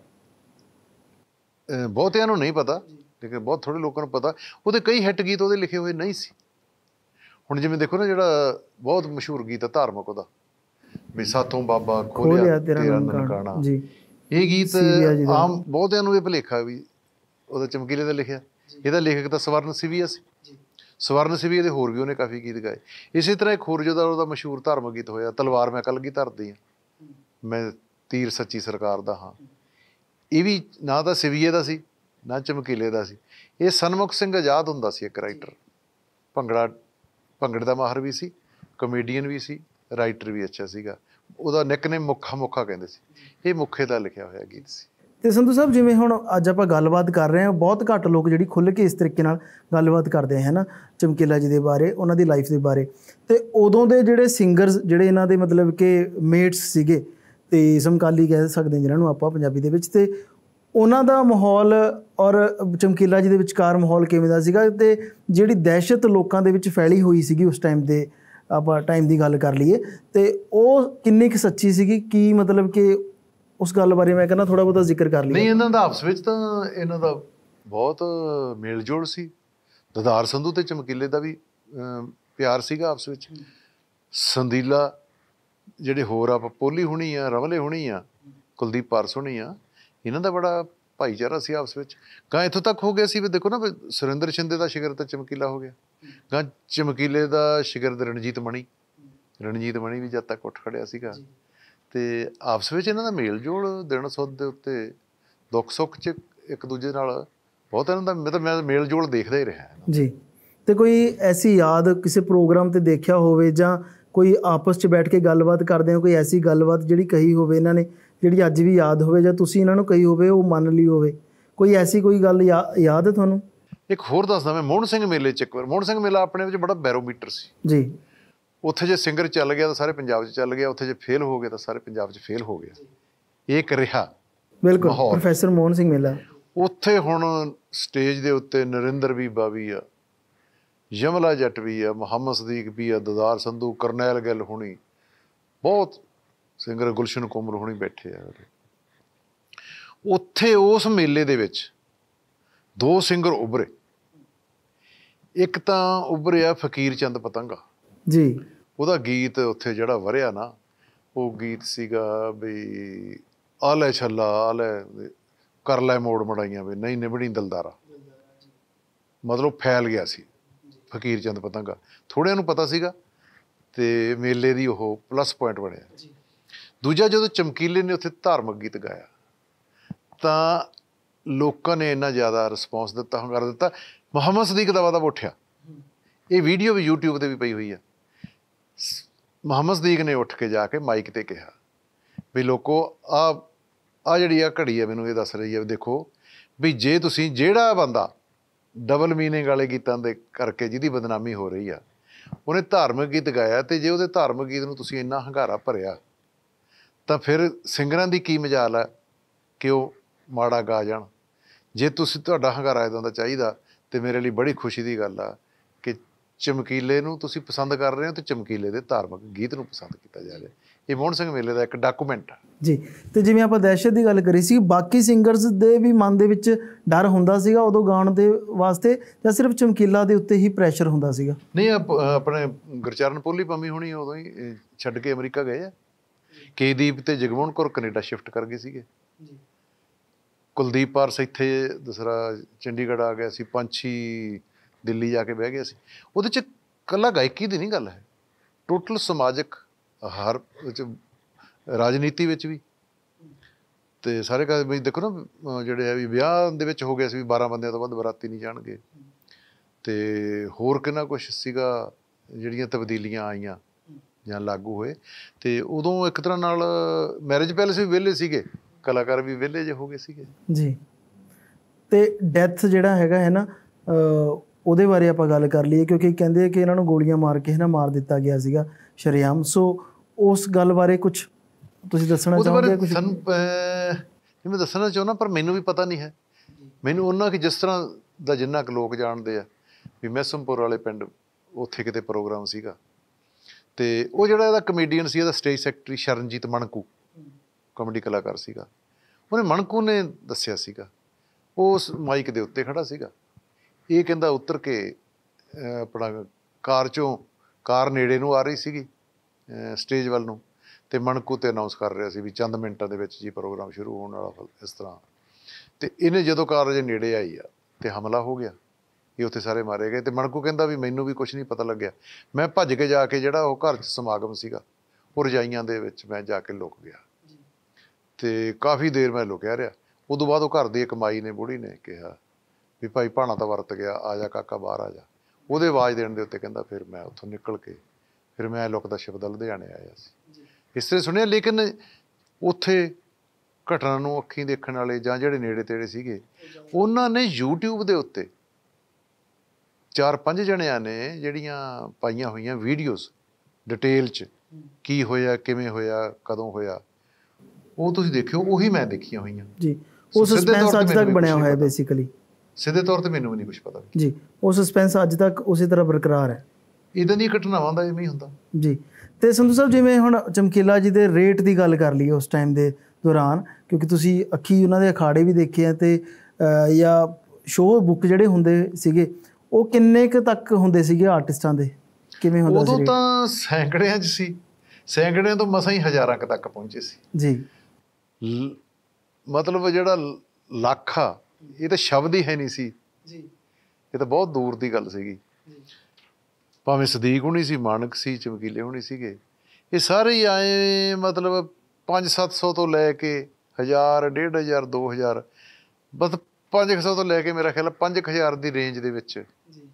ਬਹੁਤਿਆਂ ਨੂੰ ਨਹੀਂ ਪਤਾ ਲੇਕਿਨ ਬਹੁਤ ਥੋੜੇ ਲੋਕਾਂ ਨੂੰ ਪਤਾ ਉਹਦੇ ਕਈ ਹਿੱਟ ਗੀਤ ਉਹਦੇ ਲਿਖੇ ਹੋਏ ਨਹੀਂ ਸੀ ਹੁਣ ਜਿਵੇਂ ਦੇਖੋ ਨਾ ਜਿਹੜਾ ਬਹੁਤ ਮਸ਼ਹੂਰ ਗੀਤ ਹੈ ਧਾਰਮਿਕ ਉਹਦਾ ਵੀ ਸਾਥੋਂ ਬਾਬਾ ਖੋਲਿਆ ਤੇਰਾ ਨਨਕਾਣਾ ਜੀ ਇਹ ਗੀਤ ਆਮ ਬਹੁਤਿਆਂ ਨੂੰ ਇਹ ਭਲੇਖਾ ਵੀ ਉਹਦਾ ਚਮਕੀਲੇ ਦਾ ਲਿਖਿਆ ਇਹਦਾ ਲੇਖਕ ਤਾਂ ਸਵਰਨ ਸਿਵੀਆ ਸੀ ਜੀ ਸਵਰਨ ਸਿਵੀਆ ਦੇ ਹੋਰ ਵੀ ਉਹਨੇ ਕਾਫੀ ਗੀਤ ਗਾਏ ਇਸੇ ਤਰ੍ਹਾਂ ਇੱਕ ਹੋਰ ਜਿਹਦਾ ਉਹਦਾ ਮਸ਼ਹੂਰ ਧਰਮ ਗੀਤ ਹੋਇਆ ਤਲਵਾਰ ਮੈਂ ਕਲਗੀ ਧਰਦੀ ਹਾਂ ਮੈਂ ਤੀਰ ਸੱਚੀ ਸਰਕਾਰ ਦਾ ਹਾਂ ਇਹ ਵੀ ਨਾ ਤਾਂ ਸਿਵੀਏ ਦਾ ਸੀ ਨਾ ਚਮਕੀਲੇ ਦਾ ਸੀ ਇਹ ਸਨਮੁਖ ਸਿੰਘ ਆਜ਼ਾਦ ਹੁੰਦਾ ਸੀ ਇੱਕ ਰਾਈਟਰ ਭੰਗੜਾ ਭੰਗੜੇ ਦਾ ਮਾਹਰ ਵੀ ਸੀ ਕਮੇਡੀਅਨ ਵੀ ਸੀ ਰਾਈਟਰ ਵੀ ਅੱਛਾ ਸੀਗਾ ਉਹਦਾ ਨਿਕਨੇਮ ਮੁੱਖਾ ਮੁੱਖਾ ਕਹਿੰਦੇ ਸੀ ਇਹ ਮੁੱਖੇ ਦਾ ਲਿਖਿਆ ਹੋਇਆ ਗੀਤ ਸੀ ਤੇ ਸੰਧੂ ਸਾਹਿਬ ਜਿਵੇਂ ਹੁਣ ਅੱਜ ਆਪਾਂ ਗੱਲਬਾਤ ਕਰ ਰਹੇ ਹਾਂ ਬਹੁਤ ਘੱਟ ਲੋਕ ਜਿਹੜੀ ਖੁੱਲ ਕੇ ਇਸ ਤਰੀਕੇ ਨਾਲ ਗੱਲਬਾਤ ਕਰਦੇ ਹਨ ਚਮਕੀਲਾ ਜੀ ਦੇ ਬਾਰੇ ਉਹਨਾਂ ਦੀ ਲਾਈਫ ਦੇ ਬਾਰੇ ਤੇ ਉਦੋਂ ਦੇ ਜਿਹੜੇ ਸਿੰਗਰਸ ਜਿਹੜੇ ਇਹਨਾਂ ਦੇ ਮਤਲਬ ਕਿ ਮੇਟਸ ਸੀਗੇ ਤੇ ਸਮਕਾਲੀ ਕਹਿ ਸਕਦੇ ਜਿਹਨਾਂ ਨੂੰ ਆਪਾਂ ਪੰਜਾਬੀ ਦੇ ਵਿੱਚ ਤੇ ਉਹਨਾਂ ਦਾ ਮਾਹੌਲ ਔਰ ਚਮਕੀਲਾ ਜੀ ਦੇ ਵਿਚਕਾਰ ਮਾਹੌਲ ਕਿਵੇਂ ਦਾ ਸੀਗਾ ਤੇ ਜਿਹੜੀ ਦਹਿਸ਼ਤ ਲੋਕਾਂ ਦੇ ਵਿੱਚ ਫੈਲੀ ਹੋਈ ਸੀਗੀ ਉਸ ਟਾਈਮ ਦੇ ਆਪਾਂ ਟਾਈਮ ਦੀ ਗੱਲ ਕਰ ਲਈਏ ਤੇ ਉਹ ਕਿੰਨੀ ਕਿ ਸੱਚੀ ਸੀਗੀ ਕੀ ਮਤਲਬ ਕਿ ਉਸ ਗੱਲ ਬਾਰੇ ਮੈਂ ਕਹਿੰਦਾ ਥੋੜਾ ਬਹੁਤਾ ਜ਼ਿਕਰ ਕਰ ਲਈਏ ਨਹੀਂ ਇਹਨਾਂ ਦਾ ਆਪਸ ਵਿੱਚ ਤਾਂ ਇਹਨਾਂ ਦਾ ਬਹੁਤ ਮੇਲ ਜੋੜ ਸੀ ਦਦਾਰ ਸੰਧੂ ਤੇ ਚਮਕੀਲੇ ਦਾ ਵੀ ਪਿਆਰ ਸੀਗਾ ਆਪਸ ਵਿੱਚ ਸੰਦੀਲਾ ਜਿਹੜੇ ਹੋਰ ਆਪ ਪੋਲੀ ਹੁਣੀ ਆ ਰਵਲੇ ਹੁਣੀ ਆ ਕੁਲਦੀਪ ਪਾਰਸ ਹੁਣੀ ਆ ਇਹਨਾਂ ਦਾ ਬੜਾ ਭਾਈਚਾਰਾ ਸੀ ਆਪਸ ਵਿੱਚ ਕਾ ਇਥੋਂ ਤੱਕ ਹੋ ਗਿਆ ਸੀ ਵੀ ਦੇਖੋ ਨਾ ਸੁਰਿੰਦਰ ਸ਼ਿੰਦੇ ਦਾ ਸ਼ਿਕਰ ਤਾਂ ਚਮਕੀਲਾ ਹੋ ਗਿਆ ਗਾ ਚਮਕੀਲੇ ਦਾ ਸ਼ਗਿਰਦ ਰਣਜੀਤ ਮਣੀ ਰਣਜੀਤ ਮਣੀ ਵੀ ਜਦ ਤੱਕ ਉੱਠ ਖੜਿਆ ਸੀਗਾ ਤੇ ਆਪਸ ਵਿੱਚ ਇਹਨਾਂ ਦਾ ਮੇਲ ਜੋਲ ਦਿਨ ਸੁੱਧ ਦੇ ਉੱਤੇ ਦੁੱਖ ਸੁੱਖ ਚ ਇੱਕ ਦੂਜੇ ਨਾਲ ਬਹੁਤ ਇਹਨਾਂ ਦਾ ਮੈਂ ਤਾਂ ਮੈਂ ਮੇਲ ਜੋਲ ਦੇਖਦਾ ਹੀ ਰਿਹਾ ਜੀ ਤੇ ਕੋਈ ਐਸੀ ਯਾਦ ਕਿਸੇ ਪ੍ਰੋਗਰਾਮ ਤੇ ਦੇਖਿਆ ਹੋਵੇ ਜਾਂ ਕੋਈ ਆਪਸ ਚ ਬੈਠ ਕੇ ਗੱਲਬਾਤ ਕਰਦੇ ਹੋ ਕੋਈ ਐਸੀ ਗੱਲਬਾਤ ਜਿਹੜੀ ਕਹੀ ਹੋਵੇ ਇਹਨਾਂ ਨੇ ਜਿਹੜੀ ਅੱਜ ਵੀ ਯਾਦ ਹੋਵੇ ਜਾਂ ਤੁਸੀਂ ਇਹਨਾਂ ਨੂੰ ਕਹੀ ਹੋਵੇ ਉਹ ਮੰਨ ਲਈ ਹੋਵੇ ਕੋਈ ਐਸੀ ਕੋਈ ਗੱਲ ਯਾਦ ਹੈ ਤੁਹਾਨੂੰ ਇੱਕ ਹੋਰ ਦੱਸਦਾ ਮੈਂ ਮੋਹਨ ਸਿੰਘ ਮੇਲੇ ਚ ਇੱਕ ਵਾਰ ਮੋਹਨ ਸਿੰਘ ਮੇਲਾ ਆਪਣੇ ਵਿੱਚ ਬੜਾ ਬੈਰੋਮੀਟਰ ਸੀ ਜੀ ਉੱਥੇ ਜੇ ਸਿੰਗਰ ਚੱਲ ਗਿਆ ਤਾਂ ਸਾਰੇ ਪੰਜਾਬ 'ਚ ਚੱਲ ਗਿਆ ਉੱਥੇ ਜੇ ਫੇਲ ਹੋ ਗਿਆ ਤਾਂ ਸਾਰੇ ਪੰਜਾਬ 'ਚ ਫੇਲ ਹੋ ਗਿਆ ਇੱਕ ਰਿਹਾ ਬਿਲਕੁਲ ਪ੍ਰੋਫੈਸਰ ਮੋਹਨ ਸਿੰਘ ਮੇਲਾ ਉੱਥੇ ਹੁਣ ਸਟੇਜ ਦੇ ਉੱਤੇ ਨਰਿੰਦਰ ਵੀ ਬਾਵੀ ਆ ਯਮਲਾ ਜੱਟ ਵੀ ਆ ਮੁਹੰਮਦ ਸਦੀਕ ਵੀ ਆ ਦਦਾਰ ਸੰਧੂ ਕਰਨੈਲ ਗਿੱਲ ਹੁਣੀ ਬਹੁਤ ਸਿੰਗਰ ਗੁਲਸ਼ਨ ਕੁਮਰ ਹੁਣੀ ਬੈਠੇ ਆ ਉੱਥੇ ਉਸ ਮੇਲੇ ਦੇ ਵਿੱਚ ਦੋ ਸਿੰਗਰ ਉਭਰੇ ਇੱਕ ਤਾਂ ਉੱਭਰਿਆ ਫਕੀਰ ਚੰਦ ਪਤੰਗਾ ਜੀ ਉਹਦਾ ਗੀਤ ਉੱਥੇ ਜਿਹੜਾ ਵਰਿਆ ਨਾ ਉਹ ਗੀਤ ਸੀਗਾ ਵੀ ਆਲੇ ਛੱਲਾ ਆਲੇ ਕਰ ਲੈ ਮੋੜ ਮੜਾਈਆਂ ਵੀ ਨਹੀਂ ਨਿਭੜੀ ਦਲਦਾਰਾ ਮਤਲਬ ਫੈਲ ਗਿਆ ਸੀ ਫਕੀਰ ਚੰਦ ਪਤੰਗਾ ਥੋੜਿਆਂ ਨੂੰ ਪਤਾ ਸੀਗਾ ਤੇ ਮੇਲੇ ਦੀ ਉਹ ਪਲੱਸ ਪੁਆਇੰਟ ਬਣਿਆ ਦੂਜਾ ਜਦੋਂ ਚਮਕੀਲੇ ਨੇ ਉੱਥੇ ਧਾਰਮਿਕ ਗੀਤ ਗਾਇਆ ਤਾਂ ਲੋਕਾਂ ਨੇ ਇੰਨਾ ਜ਼ਿਆਦਾ ਰਿਸਪੌਂਸ ਦਿੱਤਾ ਹੰਗਾਰ ਦਿੱਤਾ ਮੁਹੰਮਦ ਸਦੀਕ ਦਾ ਵਾਦਾ ਉੱਠਿਆ ਇਹ ਵੀਡੀਓ ਵੀ YouTube ਤੇ ਵੀ ਪਈ ਹੋਈ ਹੈ ਮੁਹੰਮਦ ਸਦੀਕ ਨੇ ਉੱਠ ਕੇ ਜਾ ਕੇ ਮਾਈਕ ਤੇ ਕਿਹਾ ਵੀ ਲੋਕੋ ਆ ਆ ਜਿਹੜੀ ਆ ਘੜੀ ਹੈ ਮੈਨੂੰ ਇਹ ਦੱਸ ਰਹੀ ਹੈ ਦੇਖੋ ਵੀ ਜੇ ਤੁਸੀਂ ਜਿਹੜਾ ਬੰਦਾ ਡਬਲ ਮੀਨਿੰਗ ਵਾਲੇ ਗੀਤਾਂ ਦੇ ਕਰਕੇ ਜਿਹਦੀ ਬਦਨਾਮੀ ਹੋ ਰਹੀ ਆ ਉਹਨੇ ਧਾਰਮਿਕ ਗੀਤ ਗਾਇਆ ਤੇ ਜੇ ਉਹਦੇ ਧਾਰਮਿਕ ਗੀਤ ਨੂੰ ਤੁਸੀਂ ਇੰਨਾ ਹੰਗਾਰਾ ਭਰਿਆ ਤਾਂ ਫਿਰ ਸਿੰਗਰਾਂ ਦੀ ਕੀ ਮਜਾਲ ਹੈ ਕਿ ਉਹ ਮਾੜਾ ਗਾ ਜਾਣ ਜੇ ਤੁਸੀਂ ਤੁਹਾਡਾ ਹੰਗਾਰਾ ਇਦਾਂ ਦਾ ਚਾਹੀਦਾ ਤੇ ਮੇਰੇ ਲਈ ਬੜੀ ਖੁਸ਼ੀ ਦੀ ਗੱਲ ਆ ਕਿ ਚਮਕੀਲੇ ਨੂੰ ਤੁਸੀਂ ਪਸੰਦ ਕਰ ਰਹੇ ਹੋ ਤੇ ਚਮਕੀਲੇ ਦੇ ਧਾਰਮਿਕ ਗੀਤ ਨੂੰ ਪਸੰਦ ਕੀਤਾ ਜਾ ਰਿਹਾ ਇਹ ਮੋਹਨ ਸਿੰਘ ਮੇਲੇ ਦਾ ਇੱਕ ਡਾਕੂਮੈਂਟ ਆ ਜੀ ਤੇ ਜਿਵੇਂ ਆਪਾਂ ਦਹਿਸ਼ਤ ਦੀ ਗੱਲ ਕਰੀ ਸੀ ਬਾਕੀ ਸਿੰਗਰਸ ਦੇ ਵੀ ਮਨ ਦੇ ਵਿੱਚ ਡਰ ਹੁੰਦਾ ਸੀਗਾ ਉਦੋਂ ਗਾਉਣ ਦੇ ਵਾਸਤੇ ਜਾਂ ਸਿਰਫ ਚਮਕੀਲਾ ਦੇ ਉੱਤੇ ਹੀ ਪ੍ਰੈਸ਼ਰ ਹੁੰਦਾ ਸੀਗਾ ਨਹੀਂ ਆਪਣੇ ਗੁਰਚਰਨ ਪੋਲੀ ਪੰਮੀ ਹੁਣੀ ਉਦੋਂ ਹੀ ਛੱਡ ਕੇ ਅਮਰੀਕਾ ਗਏ ਆ ਕੇਦੀਪ ਤੇ ਜਗਮੋਹਨ ਕੌਰ ਕੈਨੇਡਾ ਸ਼ਿਫਟ ਕਰ ਗਏ ਸੀਗੇ ਜੀ ਕੁਲਦੀਪ ਪਾਰਸ ਇੱਥੇ ਦੂਸਰਾ ਚੰਡੀਗੜ੍ਹ ਆ ਗਿਆ ਸੀ ਪੰਛੀ ਦਿੱਲੀ ਜਾ ਕੇ ਬਹਿ ਗਿਆ ਸੀ ਉਹਦੇ ਚ ਕੱਲਾ ਗਾਇਕੀ ਦੀ ਨਹੀਂ ਗੱਲ ਹੈ ਟੋਟਲ ਸਮਾਜਿਕ ਹਰ ਵਿੱਚ ਰਾਜਨੀਤੀ ਵਿੱਚ ਵੀ ਤੇ ਸਾਰੇ ਕਹਿੰਦੇ ਵੀ ਦੇਖੋ ਨਾ ਜਿਹੜੇ ਆ ਵੀ ਵਿਆਹ ਦੇ ਵਿੱਚ ਹੋ ਗਿਆ ਸੀ ਵੀ 12 ਬੰਦਿਆਂ ਤੋਂ ਵੱਧ ਬਰਾਤੀ ਨਹੀਂ ਜਾਣਗੇ ਤੇ ਹੋਰ ਕਿੰਨਾ ਕੁਝ ਸੀਗਾ ਜਿਹੜੀਆਂ ਤਬਦੀਲੀਆਂ ਆਈਆਂ ਜਾਂ ਲਾਗੂ ਹੋਏ ਤੇ ਉਦੋਂ ਇੱਕ ਤਰ੍ਹਾਂ ਨਾਲ ਮੈਰਿਜ ਪੈਲਸ ਵੀ ਵਿਹਲੇ ਸੀਗੇ ਕਲਾਕਾਰ ਵੀ ਵਿਲੇਜ ਹੋ ਗਏ ਸੀਗੇ ਜੀ ਤੇ ਡੈਥ ਜਿਹੜਾ ਹੈਗਾ ਹੈ ਨਾ ਉਹਦੇ ਬਾਰੇ ਆਪਾਂ ਗੱਲ ਕਰ ਲਈਏ ਕਿਉਂਕਿ ਕਹਿੰਦੇ ਕਿ ਇਹਨਾਂ ਨੂੰ ਗੋਲੀਆਂ ਮਾਰ ਕੇ ਹੈ ਨਾ ਮਾਰ ਦਿੱਤਾ ਗਿਆ ਸੀਗਾ ਸ਼ਰੀਆਮ ਸੋ ਉਸ ਗੱਲ ਬਾਰੇ ਕੁਝ ਤੁਸੀਂ ਦੱਸਣਾ ਚਾਹੁੰਦੇ ਕੁਝ ਸਾਨੂੰ ਮੈਂ ਦੱਸਣਾ ਚਾਹੁੰਦਾ ਪਰ ਮੈਨੂੰ ਵੀ ਪਤਾ ਨਹੀਂ ਹੈ ਮੈਨੂੰ ਉਹਨਾਂ ਕਿ ਜਿਸ ਤਰ੍ਹਾਂ ਦਾ ਜਿੰਨਾ ਕੁ ਲੋਕ ਜਾਣਦੇ ਆ ਵੀ ਮੈਸਮਪੁਰ ਵਾਲੇ ਪਿੰਡ ਉੱਥੇ ਕਿਤੇ ਪ੍ਰੋਗਰਾਮ ਸੀਗਾ ਤੇ ਉਹ ਜਿਹੜਾ ਇਹਦਾ ਕਮੇਡੀਅਨ ਸੀ ਇਹਦਾ stage secretary Sharanjit Manku comedy ਕਲਾਕਾਰ ਸੀਗਾ ਉਹਨੇ ਮਣਕੂ ਨੇ ਦੱਸਿਆ ਸੀਗਾ ਉਸ ਮਾਈਕ ਦੇ ਉੱਤੇ ਖੜਾ ਸੀਗਾ ਇਹ ਕਹਿੰਦਾ ਉਤਰ ਕੇ ਆਪਣਾ ਕਾਰ ਚੋਂ ਕਾਰ ਨੇੜੇ ਨੂੰ ਆ ਰਹੀ ਸੀਗੀ ਸਟੇਜ ਵੱਲ ਨੂੰ ਤੇ ਮਣਕੂ ਤੇ ਅਨਾਉਂਸ ਕਰ ਰਿਹਾ ਸੀ ਵੀ ਚੰਦ ਮਿੰਟਾਂ ਦੇ ਵਿੱਚ ਜੀ ਪ੍ਰੋਗਰਾਮ ਸ਼ੁਰੂ ਹੋਣ ਵਾਲਾ ਇਸ ਤਰ੍ਹਾਂ ਤੇ ਇਹਨੇ ਜਦੋਂ ਕਾਰ ਜੇ ਨੇੜੇ ਆਈ ਆ ਤੇ ਹਮਲਾ ਹੋ ਗਿਆ ਇਹ ਉੱਥੇ ਸਾਰੇ ਮਾਰੇ ਗਏ ਤੇ ਮਣਕੂ ਕਹਿੰਦਾ ਵੀ ਮੈਨੂੰ ਵੀ ਕੁਝ ਨਹੀਂ ਪਤਾ ਲੱਗਿਆ ਮੈਂ ਭੱਜ ਕੇ ਜਾ ਕੇ ਜਿਹੜਾ ਉਹ ਘਰ 'ਚ ਸਮਾਗਮ ਸੀਗਾ ਉਹ ਰਜਾਈਆਂ ਦੇ ਵਿੱਚ ਮੈਂ ਜਾ ਕੇ ਲੁਕ ਗਿਆ ਤੇ ਕਾਫੀ ਦੇਰ ਮੈਂ ਲੁਕਿਆ ਰਿਹਾ ਉਦੋਂ ਬਾਅਦ ਉਹ ਘਰ ਦੀ ਇੱਕ ਮਾਈ ਨੇ ਬੁੜੀ ਨੇ ਕਿਹਾ ਵੀ ਭਾਈ ਭਾਣਾ ਤਾਂ ਵਰਤ ਗਿਆ ਆ ਜਾ ਕਾਕਾ ਬਾਹਰ ਆ ਜਾ ਉਹਦੇ ਆਵਾਜ਼ ਦੇਣ ਦੇ ਉੱਤੇ ਕਹਿੰਦਾ ਫਿਰ ਮੈਂ ਉੱਥੋਂ ਨਿਕਲ ਕੇ ਫਿਰ ਮੈਂ ਦਾ ਸ਼ਬਦ ਲੁਧਿਆਣੇ ਆਇਆ ਸੀ ਇਸ ਤਰ੍ਹਾਂ ਸੁਣਿਆ ਲੇਕਿਨ ਉੱਥੇ ਘਟਨਾ ਨੂੰ ਅੱਖੀਂ ਦੇਖਣ ਵਾਲੇ ਜਾਂ ਜਿਹੜੇ ਨੇੜੇ ਤੇੜੇ ਸੀਗੇ ਉਹਨਾਂ ਨੇ YouTube ਦੇ ਉੱਤੇ ਚਾਰ ਪੰਜ ਜਣਿਆਂ ਨੇ ਜਿਹੜੀਆਂ ਪਾਈਆਂ ਹੋਈਆਂ ਵੀਡੀਓਜ਼ ਡਿਟੇਲ 'ਚ ਕੀ ਹੋਇਆ ਕਿਵੇਂ ਹੋਇਆ ਕਦੋਂ ਹੋਇਆ ਉਹ ਤੁਸੀਂ ਦੇਖਿਓ ਉਹੀ ਮੈਂ ਦੇਖੀਆਂ ਹੋਈਆਂ ਜੀ ਉਹ ਸਸਪੈਂਸ ਅੱਜ ਤੱਕ ਬਣਿਆ ਹੋਇਆ ਹੈ ਬੇਸਿਕਲੀ ਸਿੱਧੇ ਤੌਰ ਤੇ ਮੈਨੂੰ ਵੀ ਨਹੀਂ ਕੁਝ ਪਤਾ ਜੀ ਉਹ ਸਸਪੈਂਸ ਅੱਜ ਤੱਕ ਉਸੇ ਤਰ੍ਹਾਂ ਬਰਕਰਾਰ ਹੈ ਇਦਾਂ ਦੀ ਘਟਨਾਵਾਂ ਦਾ ਇਵੇਂ ਹੀ ਹੁੰਦਾ ਜੀ ਤੇ ਸੰਧੂ ਸਾਹਿਬ ਜਿਵੇਂ ਹੁਣ ਚਮਕੀਲਾ ਜੀ ਦੇ ਰੇਟ ਦੀ ਗੱਲ ਕਰ ਲਈਏ ਉਸ ਟਾਈਮ ਦੇ ਦੌਰਾਨ ਕਿਉਂਕਿ ਤੁਸੀਂ ਅੱਖੀ ਉਹਨਾਂ ਦੇ ਅਖਾੜੇ ਵੀ ਦੇਖੇ ਆ ਤੇ ਜਾਂ ਸ਼ੋਅ ਬੁੱਕ ਜਿਹੜੇ ਹੁੰਦੇ ਸੀਗੇ ਉਹ ਕਿੰਨੇ ਕ ਤੱਕ ਹੁੰਦੇ ਸੀਗੇ ਆਰਟਿਸਟਾਂ ਦੇ ਕਿਵੇਂ ਹੁੰਦਾ ਸੀ ਉਦੋਂ ਤਾਂ ਸੈਂਕੜਿਆਂ 'ਚ ਸੀ ਸੈਂਕੜਿਆਂ ਤੋਂ ਮਸਾਂ ਹੀ ਹਜ਼ਾਰਾਂ ਕ ਤੱਕ ਪਹੁੰਚੇ ਸੀ ਜੀ ਮਤਲਬ ਜਿਹੜਾ ਲੱਖ ਆ ਇਹ ਤਾਂ ਸ਼ਬਦ ਹੀ ਹੈ ਨਹੀਂ ਸੀ ਜੀ ਇਹ ਤਾਂ ਬਹੁਤ ਦੂਰ ਦੀ ਗੱਲ ਸੀਗੀ ਭਾਵੇਂ ਸਦੀਕ ਹੁਣੀ ਸੀ ਮਾਨਕ ਸੀ ਚਮਕੀਲੇ ਹੁਣੀ ਸੀਗੇ ਇਹ ਸਾਰੇ ਹੀ ਆਏ ਮਤਲਬ 5-700 ਤੋਂ ਲੈ ਕੇ 1000 1500 2000 ਬਸ 500 ਤੋਂ ਲੈ ਕੇ ਮੇਰਾ ਖਿਆਲ 5000 ਦੀ ਰੇਂਜ ਦੇ ਵਿੱਚ ਜੀ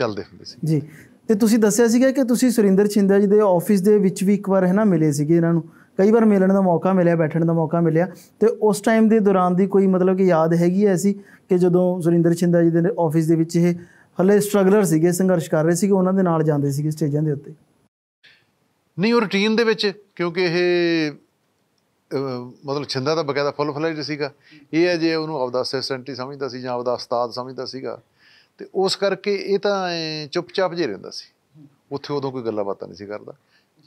ਚੱਲਦੇ ਹੁੰਦੇ ਸੀ ਜੀ ਤੇ ਤੁਸੀਂ ਦੱਸਿਆ ਸੀਗਾ ਕਿ ਤੁਸੀਂ ਸੁਰਿੰਦਰ ਛਿੰਦਾ ਜੀ ਦੇ ਆਫਿਸ ਦੇ ਵਿੱਚ ਵੀ ਇੱਕ ਵਾਰ ਹੈ ਨਾ ਮਿਲੇ ਸੀਗੇ ਇਹਨਾਂ ਨੂੰ ਕਈ ਵਾਰ ਮਿਲਣ ਦਾ ਮੌਕਾ ਮਿਲਿਆ ਬੈਠਣ ਦਾ ਮੌਕਾ ਮਿਲਿਆ ਤੇ ਉਸ ਟਾਈਮ ਦੇ ਦੌਰਾਨ ਦੀ ਕੋਈ ਮਤਲਬ ਕਿ ਯਾਦ ਹੈਗੀ ਐ ਐਸੀ ਕਿ ਜਦੋਂ ਸੁਰਿੰਦਰ ਛਿੰਦਾ ਜੀ ਦੇ ਆਫਿਸ ਦੇ ਵਿੱਚ ਇਹ ਹਲੇ ਸਟਰਗਲਰ ਸੀਗੇ ਸੰਘਰਸ਼ ਕਰ ਰਹੇ ਸੀਗੇ ਉਹਨਾਂ ਦੇ ਨਾਲ ਜਾਂਦੇ ਸੀਗੇ ਸਟੇਜਾਂ ਦੇ ਉੱਤੇ ਨਹੀਂ ਉਹ ਰੁਟੀਨ ਦੇ ਵਿੱਚ ਕਿਉਂਕਿ ਇਹ ਮਤਲਬ ਛਿੰਦਾ ਦਾ ਬਕਾਇਦਾ ਫੁੱਲ ਫਲੇਜ ਸੀਗਾ ਇਹ ਹੈ ਜੇ ਉਹਨੂੰ ਆਪਦਾ ਅਸਿਸਟੈਂਟ ਹੀ ਸਮਝਦਾ ਸੀ ਜਾਂ ਆਪਦਾ ਉਸਤਾਦ ਸਮਝਦਾ ਸੀਗਾ ਤੇ ਉਸ ਕਰਕੇ ਇਹ ਤਾਂ ਚੁੱਪਚਾਪ ਜੇ ਰਹਿੰਦਾ ਸੀ ਉੱਥੇ ਉਦੋਂ ਕੋਈ ਗੱਲਾਂ ਬਾਤਾਂ ਨਹੀਂ ਸੀ ਕਰਦਾ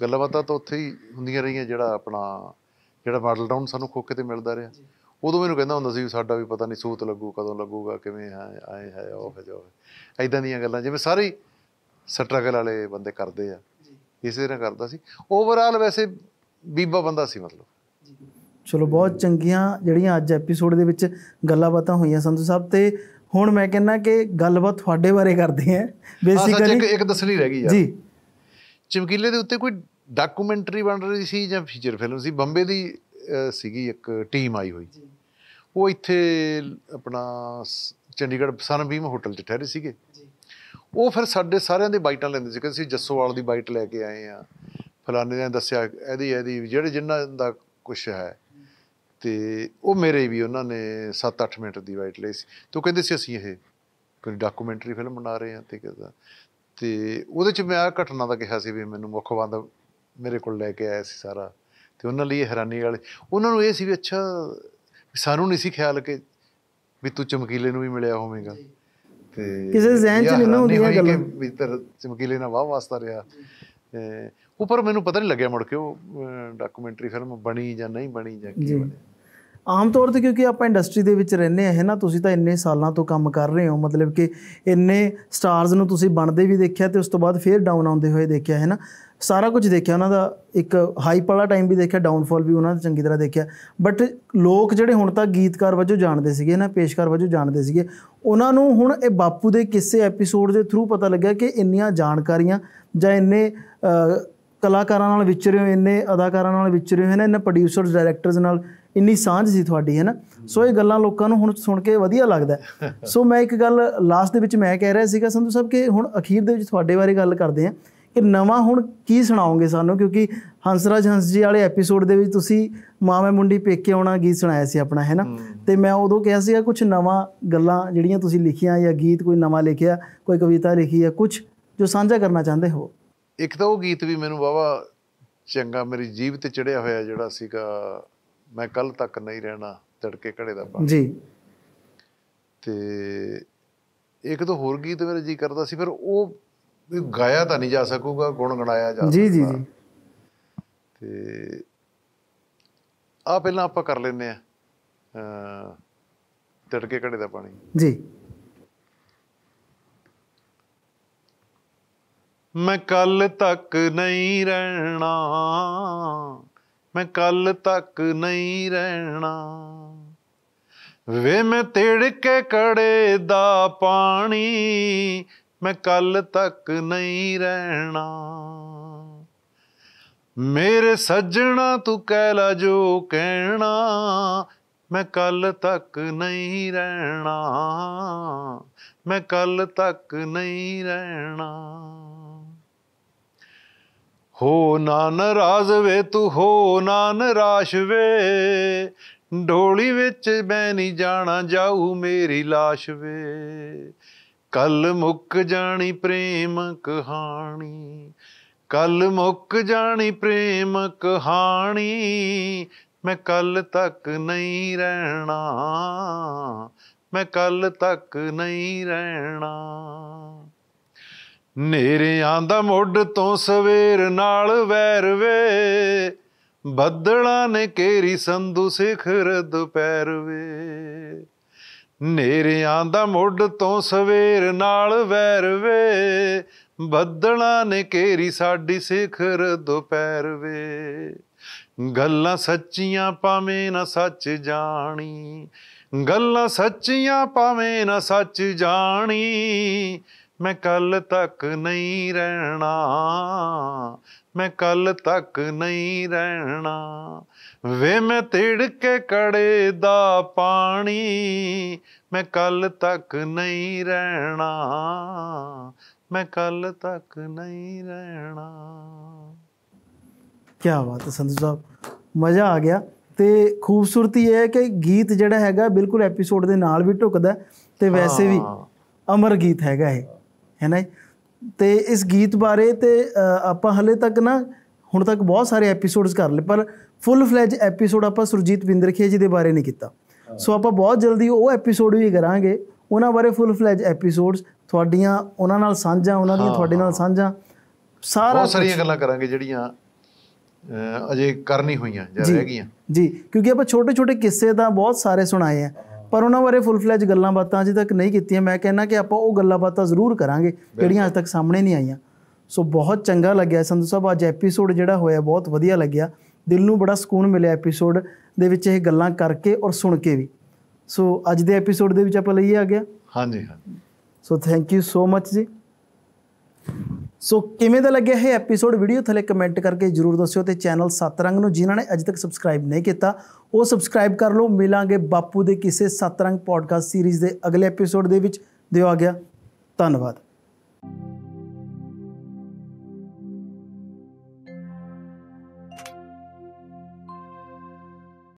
ਗੱਲਬਾਤਾਂ ਤਾਂ ਉੱਥੇ ਹੀ ਹੁੰਦੀਆਂ ਰਹੀਆਂ ਜਿਹੜਾ ਆਪਣਾ ਜਿਹੜਾ ਮਾਡਲ ਡਾਊਨ ਸਾਨੂੰ ਖੋਕੇ ਤੇ ਮਿਲਦਾ ਰਿਹਾ ਉਦੋਂ ਮੈਨੂੰ ਕਹਿੰਦਾ ਹੁੰਦਾ ਸੀ ਸਾਡਾ ਵੀ ਪਤਾ ਨਹੀਂ ਸੂਤ ਲੱਗੂ ਕਦੋਂ ਲੱਗੂਗਾ ਕਿਵੇਂ ਹੈ ਆਏ ਹੈ ਉਹ ਹੈ ਜੋ ਐਦਾਂ ਦੀਆਂ ਗੱਲਾਂ ਜਿਵੇਂ ਸਾਰੇ ਸਟਰਗਲ ਵਾਲੇ ਬੰਦੇ ਕਰਦੇ ਆ ਇਸੇ ਤਰ੍ਹਾਂ ਕਰਦਾ ਸੀ ਓਵਰਆਲ ਵੈਸੇ ਬੀਬਾ ਬੰਦਾ ਸੀ ਮਤਲਬ ਚਲੋ ਬਹੁਤ ਚੰਗੀਆਂ ਜਿਹੜੀਆਂ ਅੱਜ ਐਪੀਸੋਡ ਦੇ ਵਿੱਚ ਗੱਲਾਂ ਬਾਤਾਂ ਹੋਈਆਂ ਸੰਤੂ ਸਾਹਿਬ ਤੇ ਹੁਣ ਮੈਂ ਕਹਿੰਨਾ ਕਿ ਗੱਲਬਾਤ ਤੁਹਾਡੇ ਬਾਰੇ ਕਰਦੇ ਆ ਬੇਸਿਕਲੀ ਇੱਕ ਇੱਕ ਦੱਸਣੀ ਰਹਿ ਗਈ ਯਾਰ ਜੀ ਚਮਕੀਲੇ ਦੇ ਉੱਤੇ ਕੋਈ ਡਾਕੂਮੈਂਟਰੀ ਬਣ ਰਹੀ ਸੀ ਜਾਂ ਫੀਚਰ ਫਿਲਮ ਸੀ ਬੰਬੇ ਦੀ ਸੀਗੀ ਇੱਕ ਟੀਮ ਆਈ ਹੋਈ ਉਹ ਇੱਥੇ ਆਪਣਾ ਚੰਡੀਗੜ੍ਹ ਸਨਬੀਮ ਹੋਟਲ 'ਚ ਠਹਿਰੇ ਸੀਗੇ ਉਹ ਫਿਰ ਸਾਡੇ ਸਾਰਿਆਂ ਦੇ ਬਾਈਟਾਂ ਲੈਂਦੇ ਸੀ ਕਿ ਅਸੀਂ ਜੱਸੋਵਾਲ ਦੀ ਬਾਈਟ ਲੈ ਕੇ ਆਏ ਆ ਫਲਾਣੇ ਨੇ ਦੱਸਿਆ ਇਹਦੀ ਇਹਦੀ ਜਿਹੜੇ ਜਿੰਨਾਂ ਦਾ ਕੁਝ ਹੈ ਤੇ ਉਹ ਮੇਰੇ ਵੀ ਉਹਨਾਂ ਨੇ 7-8 ਮਿੰਟ ਦੀ ਬਾਈਟ ਲਈ ਸੀ ਤੋ ਕਹਿੰਦੇ ਸੀ ਅਸੀਂ ਇਹ ਕੋਈ ਡਾਕੂਮੈਂਟਰੀ ਫਿਲਮ ਬਣਾ ਰਹੇ ਆ ਤੇ ਕਿਹਾ ਤੇ ਉਹਦੇ ਚ ਮੈਂ ਆ ਘਟਨਾ ਦਾ ਕਿਹਾ ਸੀ ਵੀ ਮੈਨੂੰ ਮੁੱਖ ਮੇਰੇ ਕੋਲ ਲੈ ਕੇ ਆਇਆ ਸੀ ਸਾਰਾ ਤੇ ਉਹਨਾਂ ਲਈ ਹੈਰਾਨੀ ਵਾਲੇ ਉਹਨਾਂ ਨੂੰ ਇਹ ਸੀ ਵੀ ਅੱਛਾ ਸਾਨੂੰ ਨਹੀਂ ਸੀ ਖਿਆਲ ਕਿ ਵੀ ਤੂੰ ਚਮਕੀਲੇ ਨੂੰ ਵੀ ਮਿਲਿਆ ਹੋਵੇਂਗਾ ਤੇ ਕਿਸੇ ਜ਼ਹਿਨ ਚ ਨਹੀਂ ਨਾ ਇਹ ਗੱਲ ਵੀ ਤਰ ਚਮਕੀਲੇ ਨਾਲ ਵਾਹ ਵਾਸਤਾ ਰਿਹਾ ਉੱਪਰ ਮੈਨੂੰ ਪਤਾ ਨਹੀਂ ਲੱਗਿਆ ਮੁੜ ਕੇ ਉਹ ਡਾਕੂਮੈਂਟਰੀ ਫਿਲਮ ਬਣੀ ਜਾਂ ਨਹੀਂ ਬਣੀ ਜਾਂ ਕੀ ਬਣੀ ਆਮ ਤੌਰ ਤੇ ਕਿਉਂਕਿ ਆਪਾਂ ਇੰਡਸਟਰੀ ਦੇ ਵਿੱਚ ਰਹਿੰਦੇ ਆ ਹੈ ਨਾ ਤੁਸੀਂ ਤਾਂ ਇੰਨੇ ਸਾਲਾਂ ਤੋਂ ਕੰਮ ਕਰ ਰਹੇ ਹੋ ਮਤਲਬ ਕਿ ਇੰਨੇ ਸਟਾਰਸ ਨੂੰ ਤੁਸੀਂ ਬਣਦੇ ਵੀ ਦੇਖਿਆ ਤੇ ਉਸ ਤੋਂ ਬਾਅਦ ਫੇਰ ਡਾਊਨ ਆਉਂਦੇ ਹੋਏ ਦੇਖਿਆ ਹੈ ਨਾ ਸਾਰਾ ਕੁਝ ਦੇਖਿਆ ਉਹਨਾਂ ਦਾ ਇੱਕ ਹਾਈਪ ਵਾਲਾ ਟਾਈਮ ਵੀ ਦੇਖਿਆ ਡਾਊਨਫਾਲ ਵੀ ਉਹਨਾਂ ਦਾ ਚੰਗੀ ਤਰ੍ਹਾਂ ਦੇਖਿਆ ਬਟ ਲੋਕ ਜਿਹੜੇ ਹੁਣ ਤੱਕ ਗੀਤਕਾਰ ਵਜੋਂ ਜਾਣਦੇ ਸੀਗੇ ਨਾ ਪੇਸ਼ਕਾਰ ਵਜੋਂ ਜਾਣਦੇ ਸੀਗੇ ਉਹਨਾਂ ਨੂੰ ਹੁਣ ਇਹ ਬਾਪੂ ਦੇ ਕਿਸੇ ਐਪੀਸੋਡ ਦੇ ਥਰੂ ਪਤਾ ਲੱਗਾ ਕਿ ਇੰਨੀਆਂ ਜਾਣਕਾਰੀਆਂ ਜਾਂ ਇੰਨੇ ਕਲਾਕਾਰਾਂ ਨਾਲ ਵਿਚਰੇ ਹੋ ਇੰਨੇ ਅਦਾਕਾਰਾਂ ਨਾਲ ਵਿਚਰੇ ਹੋ ਹੈ ਨਾ ਇੰਨੇ ਪ੍ਰੋਡਿਊਸਰਸ ਡਾਇਰੈਕਟਰਸ ਨਾਲ ਇੰਨੀ ਸਾਂਝ ਸੀ ਤੁਹਾਡੀ ਹੈ ਨਾ ਸੋ ਇਹ ਗੱਲਾਂ ਲੋਕਾਂ ਨੂੰ ਹੁਣ ਸੁਣ ਕੇ ਵਧੀਆ ਲੱਗਦਾ ਸੋ ਮੈਂ ਇੱਕ ਗੱਲ ਲਾਸਟ ਦੇ ਵਿੱਚ ਮੈਂ ਕਹਿ ਰਿਹਾ ਸੀਗਾ ਸੰਧੂ ਸਾਹਿਬ ਕਿ ਹੁਣ ਅਖੀਰ ਦੇ ਵਿੱਚ ਤੁਹਾਡੇ ਬਾਰੇ ਗੱਲ ਕਰਦੇ ਆ ਕਿ ਨਵਾਂ ਹੁਣ ਕੀ ਸੁਣਾਓਗੇ ਸਾਨੂੰ ਕਿਉਂਕਿ ਹੰਸਰਾਜ ਹੰਸ ਜੀ ਵਾਲੇ ਐਪੀਸੋਡ ਦੇ ਵਿੱਚ ਤੁਸੀਂ ਮਾਵੇਂ ਮੁੰਡੀ ਪੇਕੇ ਆਉਣਾ ਗੀਤ ਸੁਣਾਇਆ ਸੀ ਆਪਣਾ ਹੈਨਾ ਤੇ ਮੈਂ ਉਦੋਂ ਕਿਹਾ ਸੀਗਾ ਕੁਝ ਨਵਾਂ ਗੱਲਾਂ ਜਿਹੜੀਆਂ ਤੁਸੀਂ ਲਿਖੀਆਂ ਜਾਂ ਗੀਤ ਕੋਈ ਨਵਾਂ ਲਿਖਿਆ ਕੋਈ ਕਵਿਤਾ ਲਿਖੀ ਹੈ ਕੁਝ ਜੋ ਸਾਂਝਾ ਕਰਨਾ ਚਾਹੁੰਦੇ ਹੋ ਇੱਕ ਤਾਂ ਉਹ ਗੀਤ ਵੀ ਮੈਨੂੰ ਵਾਵਾ ਚੰਗਾ ਮੇਰੀ ਜੀਬ ਤੇ ਚੜਿਆ ਹੋਇਆ ਜਿਹੜਾ ਸੀਗਾ ਮੈਂ ਕੱਲ ਤੱਕ ਨਹੀਂ ਰਹਿਣਾ ਤੜਕੇ ਘੜੇ ਦਾ ਪਾਣੀ ਜੀ ਤੇ ਇੱਕ ਤੋਂ ਹੋਰ ਗੀਤ ਮੇਰੇ ਜੀ ਕਰਦਾ ਸੀ ਫਿਰ ਉਹ ਗਾਇਆ ਤਾਂ ਨਹੀਂ ਜਾ ਸਕੂਗਾ ਗੁਣ ਗਣਾਇਆ ਜਾ ਜੀ ਜੀ ਜੀ ਤੇ ਆ ਪਹਿਲਾਂ ਆਪਾਂ ਕਰ ਲੈਨੇ ਆ ਤੜਕੇ ਘੜੇ ਦਾ ਪਾਣੀ ਜੀ ਮੈਂ ਕੱਲ ਤੱਕ ਨਹੀਂ ਰਹਿਣਾ ਮੈਂ ਕੱਲ ਤੱਕ ਨਹੀਂ ਰਹਿਣਾ ਵੇ ਮੈਂ ਤੇੜ ਕੇ ਕੜੇ ਦਾ ਪਾਣੀ ਮੈਂ ਕੱਲ ਤੱਕ ਨਹੀਂ ਰਹਿਣਾ ਮੇਰੇ ਸੱਜਣਾ ਤੂੰ ਕਹਿ ਲਾ ਜੋ ਕਹਿਣਾ ਮੈਂ ਕੱਲ ਤੱਕ ਨਹੀਂ ਰਹਿਣਾ ਮੈਂ ਕੱਲ ਤੱਕ ਨਹੀਂ ਰਹਿਣਾ ਹੋ ਨਾਨ ਰਾਜ ਵੇ ਤੂੰ ਹੋ ਨਾਨ ਰਾਸ਼ ਵੇ ਢੋਲੀ ਵਿੱਚ ਮੈਂ ਨਹੀਂ ਜਾਣਾ ਜਾਊ ਮੇਰੀ লাশ ਵੇ ਕੱਲ ਮੁੱਕ ਜਾਣੀ ਪ੍ਰੇਮ ਕਹਾਣੀ ਕੱਲ ਮੁੱਕ ਜਾਣੀ ਪ੍ਰੇਮ ਕਹਾਣੀ ਮੈਂ ਕੱਲ ਤੱਕ ਨਹੀਂ ਰਹਿਣਾ ਮੈਂ ਕੱਲ ਤੱਕ ਨਹੀਂ ਰਹਿਣਾ ਨੇਰਿਆਂ ਦਾ ਮੁੱਢ ਤੋਂ ਸਵੇਰ ਨਾਲ ਵੈਰ ਵੇ ਬੱਦਲਾਂ ਨੇ ਕੇਰੀ ਸੰਧੂ ਸਿਖਰ ਦੁਪਹਿਰ ਵੇ ਨੇਰਿਆਂ ਦਾ ਮੁੱਢ ਤੋਂ ਸਵੇਰ ਨਾਲ ਵੈਰ ਵੇ ਬੱਦਲਾਂ ਨੇ ਕੇਰੀ ਸਾਡੀ ਸਿਖਰ ਦੁਪਹਿਰ ਵੇ ਗੱਲਾਂ ਸੱਚੀਆਂ ਪਾਵੇਂ ਨਾ ਸੱਚ ਜਾਣੀ ਗੱਲਾਂ ਸੱਚੀਆਂ ਪਾਵੇਂ ਨਾ ਸੱਚ ਜਾਣੀ ਮੈਂ ਕੱਲ ਤੱਕ ਨਹੀਂ ਰਹਿਣਾ ਮੈਂ ਕੱਲ ਤੱਕ ਨਹੀਂ ਰਹਿਣਾ ਵੇ ਮੈਂ ਤਿੜ ਕੇ ਕੜੇ ਦਾ ਪਾਣੀ ਮੈਂ ਕੱਲ ਤੱਕ ਨਹੀਂ ਰਹਿਣਾ ਮੈਂ ਕੱਲ ਤੱਕ ਨਹੀਂ ਰਹਿਣਾ ਕੀ ਬਾਤ ਹੈ ਸੰਧੂ ਸਾਹਿਬ ਮਜ਼ਾ ਆ ਗਿਆ ਤੇ ਖੂਬਸੂਰਤੀ ਇਹ ਹੈ ਕਿ ਗੀਤ ਜਿਹੜਾ ਹੈਗਾ ਬਿਲਕੁਲ ਐਪੀਸੋਡ ਦੇ ਨਾਲ ਵੀ ਢੁਕਦਾ ਤੇ ਵੈਸੇ ਵੀ ਅਮਰ ਗੀਤ ਹੈਗਾ ਇਹ ਹੈ ਨਾ ਤੇ ਇਸ ਗੀਤ ਬਾਰੇ ਤੇ ਆਪਾਂ ਹਲੇ ਤੱਕ ਨਾ ਹੁਣ ਤੱਕ ਬਹੁਤ ਸਾਰੇ ਐਪੀਸੋਡਸ ਕਰ ਲਏ ਪਰ ਫੁੱਲ ਫਲੈਜ ਐਪੀਸੋਡ ਆਪਾਂ ਸੁਰਜੀਤ ਬਿੰਦਰਖੇ ਜੀ ਦੇ ਬਾਰੇ ਨਹੀਂ ਕੀਤਾ ਸੋ ਆਪਾਂ ਬਹੁਤ ਜਲਦੀ ਉਹ ਐਪੀਸੋਡ ਵੀ ਕਰਾਂਗੇ ਉਹਨਾਂ ਬਾਰੇ ਫੁੱਲ ਫਲੈਜ ਐਪੀਸੋਡਸ ਤੁਹਾਡੀਆਂ ਉਹਨਾਂ ਨਾਲ ਸਾਂਝਾਂ ਉਹਨਾਂ ਦੀਆਂ ਤੁਹਾਡੇ ਨਾਲ ਸਾਂਝਾਂ ਸਾਰਾ ਬਹੁਤ ਸਾਰੀਆਂ ਗੱਲਾਂ ਕਰਾਂਗੇ ਜਿਹੜੀਆਂ ਅਜੇ ਕਰਨੀ ਹੋਈਆਂ ਜਾਂ ਰਹਿ ਗਈਆਂ ਜੀ ਕਿਉਂਕਿ ਆਪਾਂ ਛੋਟੇ ਛੋਟੇ ਕਿੱਸੇ ਤਾਂ ਬਹੁਤ ਸਾਰੇ ਸੁਣਾਏ ਆ ਪਰ ਉਹਨਾਂ ਬਾਰੇ ਫੁੱਲ ਫਲੈਜ ਗੱਲਾਂ ਬਾਤਾਂ ਅਜੇ ਤੱਕ ਨਹੀਂ ਕੀਤੀਆਂ ਮੈਂ ਕਹਿੰਨਾ ਕਿ ਆਪਾਂ ਉਹ ਗੱਲਾਂ ਬਾਤਾਂ ਜ਼ਰੂਰ ਕਰਾਂਗੇ ਜਿਹੜੀਆਂ ਅਜੇ ਤੱਕ ਸਾਹਮਣੇ ਨਹੀਂ ਆਈਆਂ ਸੋ ਬਹੁਤ ਚੰਗਾ ਲੱਗਿਆ ਸੰਧੂ ਸਾਹਿਬ ਅੱਜ ਐਪੀਸੋਡ ਜਿਹੜਾ ਹੋਇਆ ਬਹੁਤ ਵਧੀਆ ਲੱਗਿਆ ਦਿਲ ਨੂੰ ਬੜਾ ਸਕੂਨ ਮਿਲਿਆ ਐਪੀਸੋਡ ਦੇ ਵਿੱਚ ਇਹ ਗੱਲਾਂ ਕਰਕੇ ਔਰ ਸੁਣ ਕੇ ਵੀ ਸੋ ਅੱਜ ਦੇ ਐਪੀਸੋਡ ਦੇ ਵਿੱਚ ਆਪਾਂ ਲਈ ਆ ਗਿਆ ਹਾਂਜੀ ਹਾਂ ਸੋ ਥੈਂਕ ਯੂ ਸੋ ਮੱਚ ਜੀ ਸੋ ਕਿਵੇਂ ਦਾ ਲੱਗਿਆ ਇਹ ਐਪੀਸੋਡ ਵੀਡੀਓ ਥੱਲੇ ਕਮੈਂਟ ਕਰਕੇ ਜਰੂਰ ਦੱਸਿਓ ਤੇ ਚੈਨਲ ਸਤਰੰਗ ਨੂੰ ਜਿਨ੍ਹਾਂ ਨੇ ਅਜੇ ਤੱਕ ਸਬਸਕ੍ਰਾਈਬ ਨਹੀਂ ਕੀਤਾ ਉਹ ਸਬਸਕ੍ਰਾਈਬ ਕਰ ਲਓ ਮਿਲਾਂਗੇ ਬਾਪੂ ਦੇ ਕਿਸੇ ਸਤਰੰਗ ਪੋਡਕਾਸਟ ਸੀਰੀਜ਼ ਦੇ ਅਗਲੇ ਐਪੀਸੋਡ ਦੇ ਵਿੱਚ ਦਿਓ ਆ ਗਿਆ ਧੰਨਵਾਦ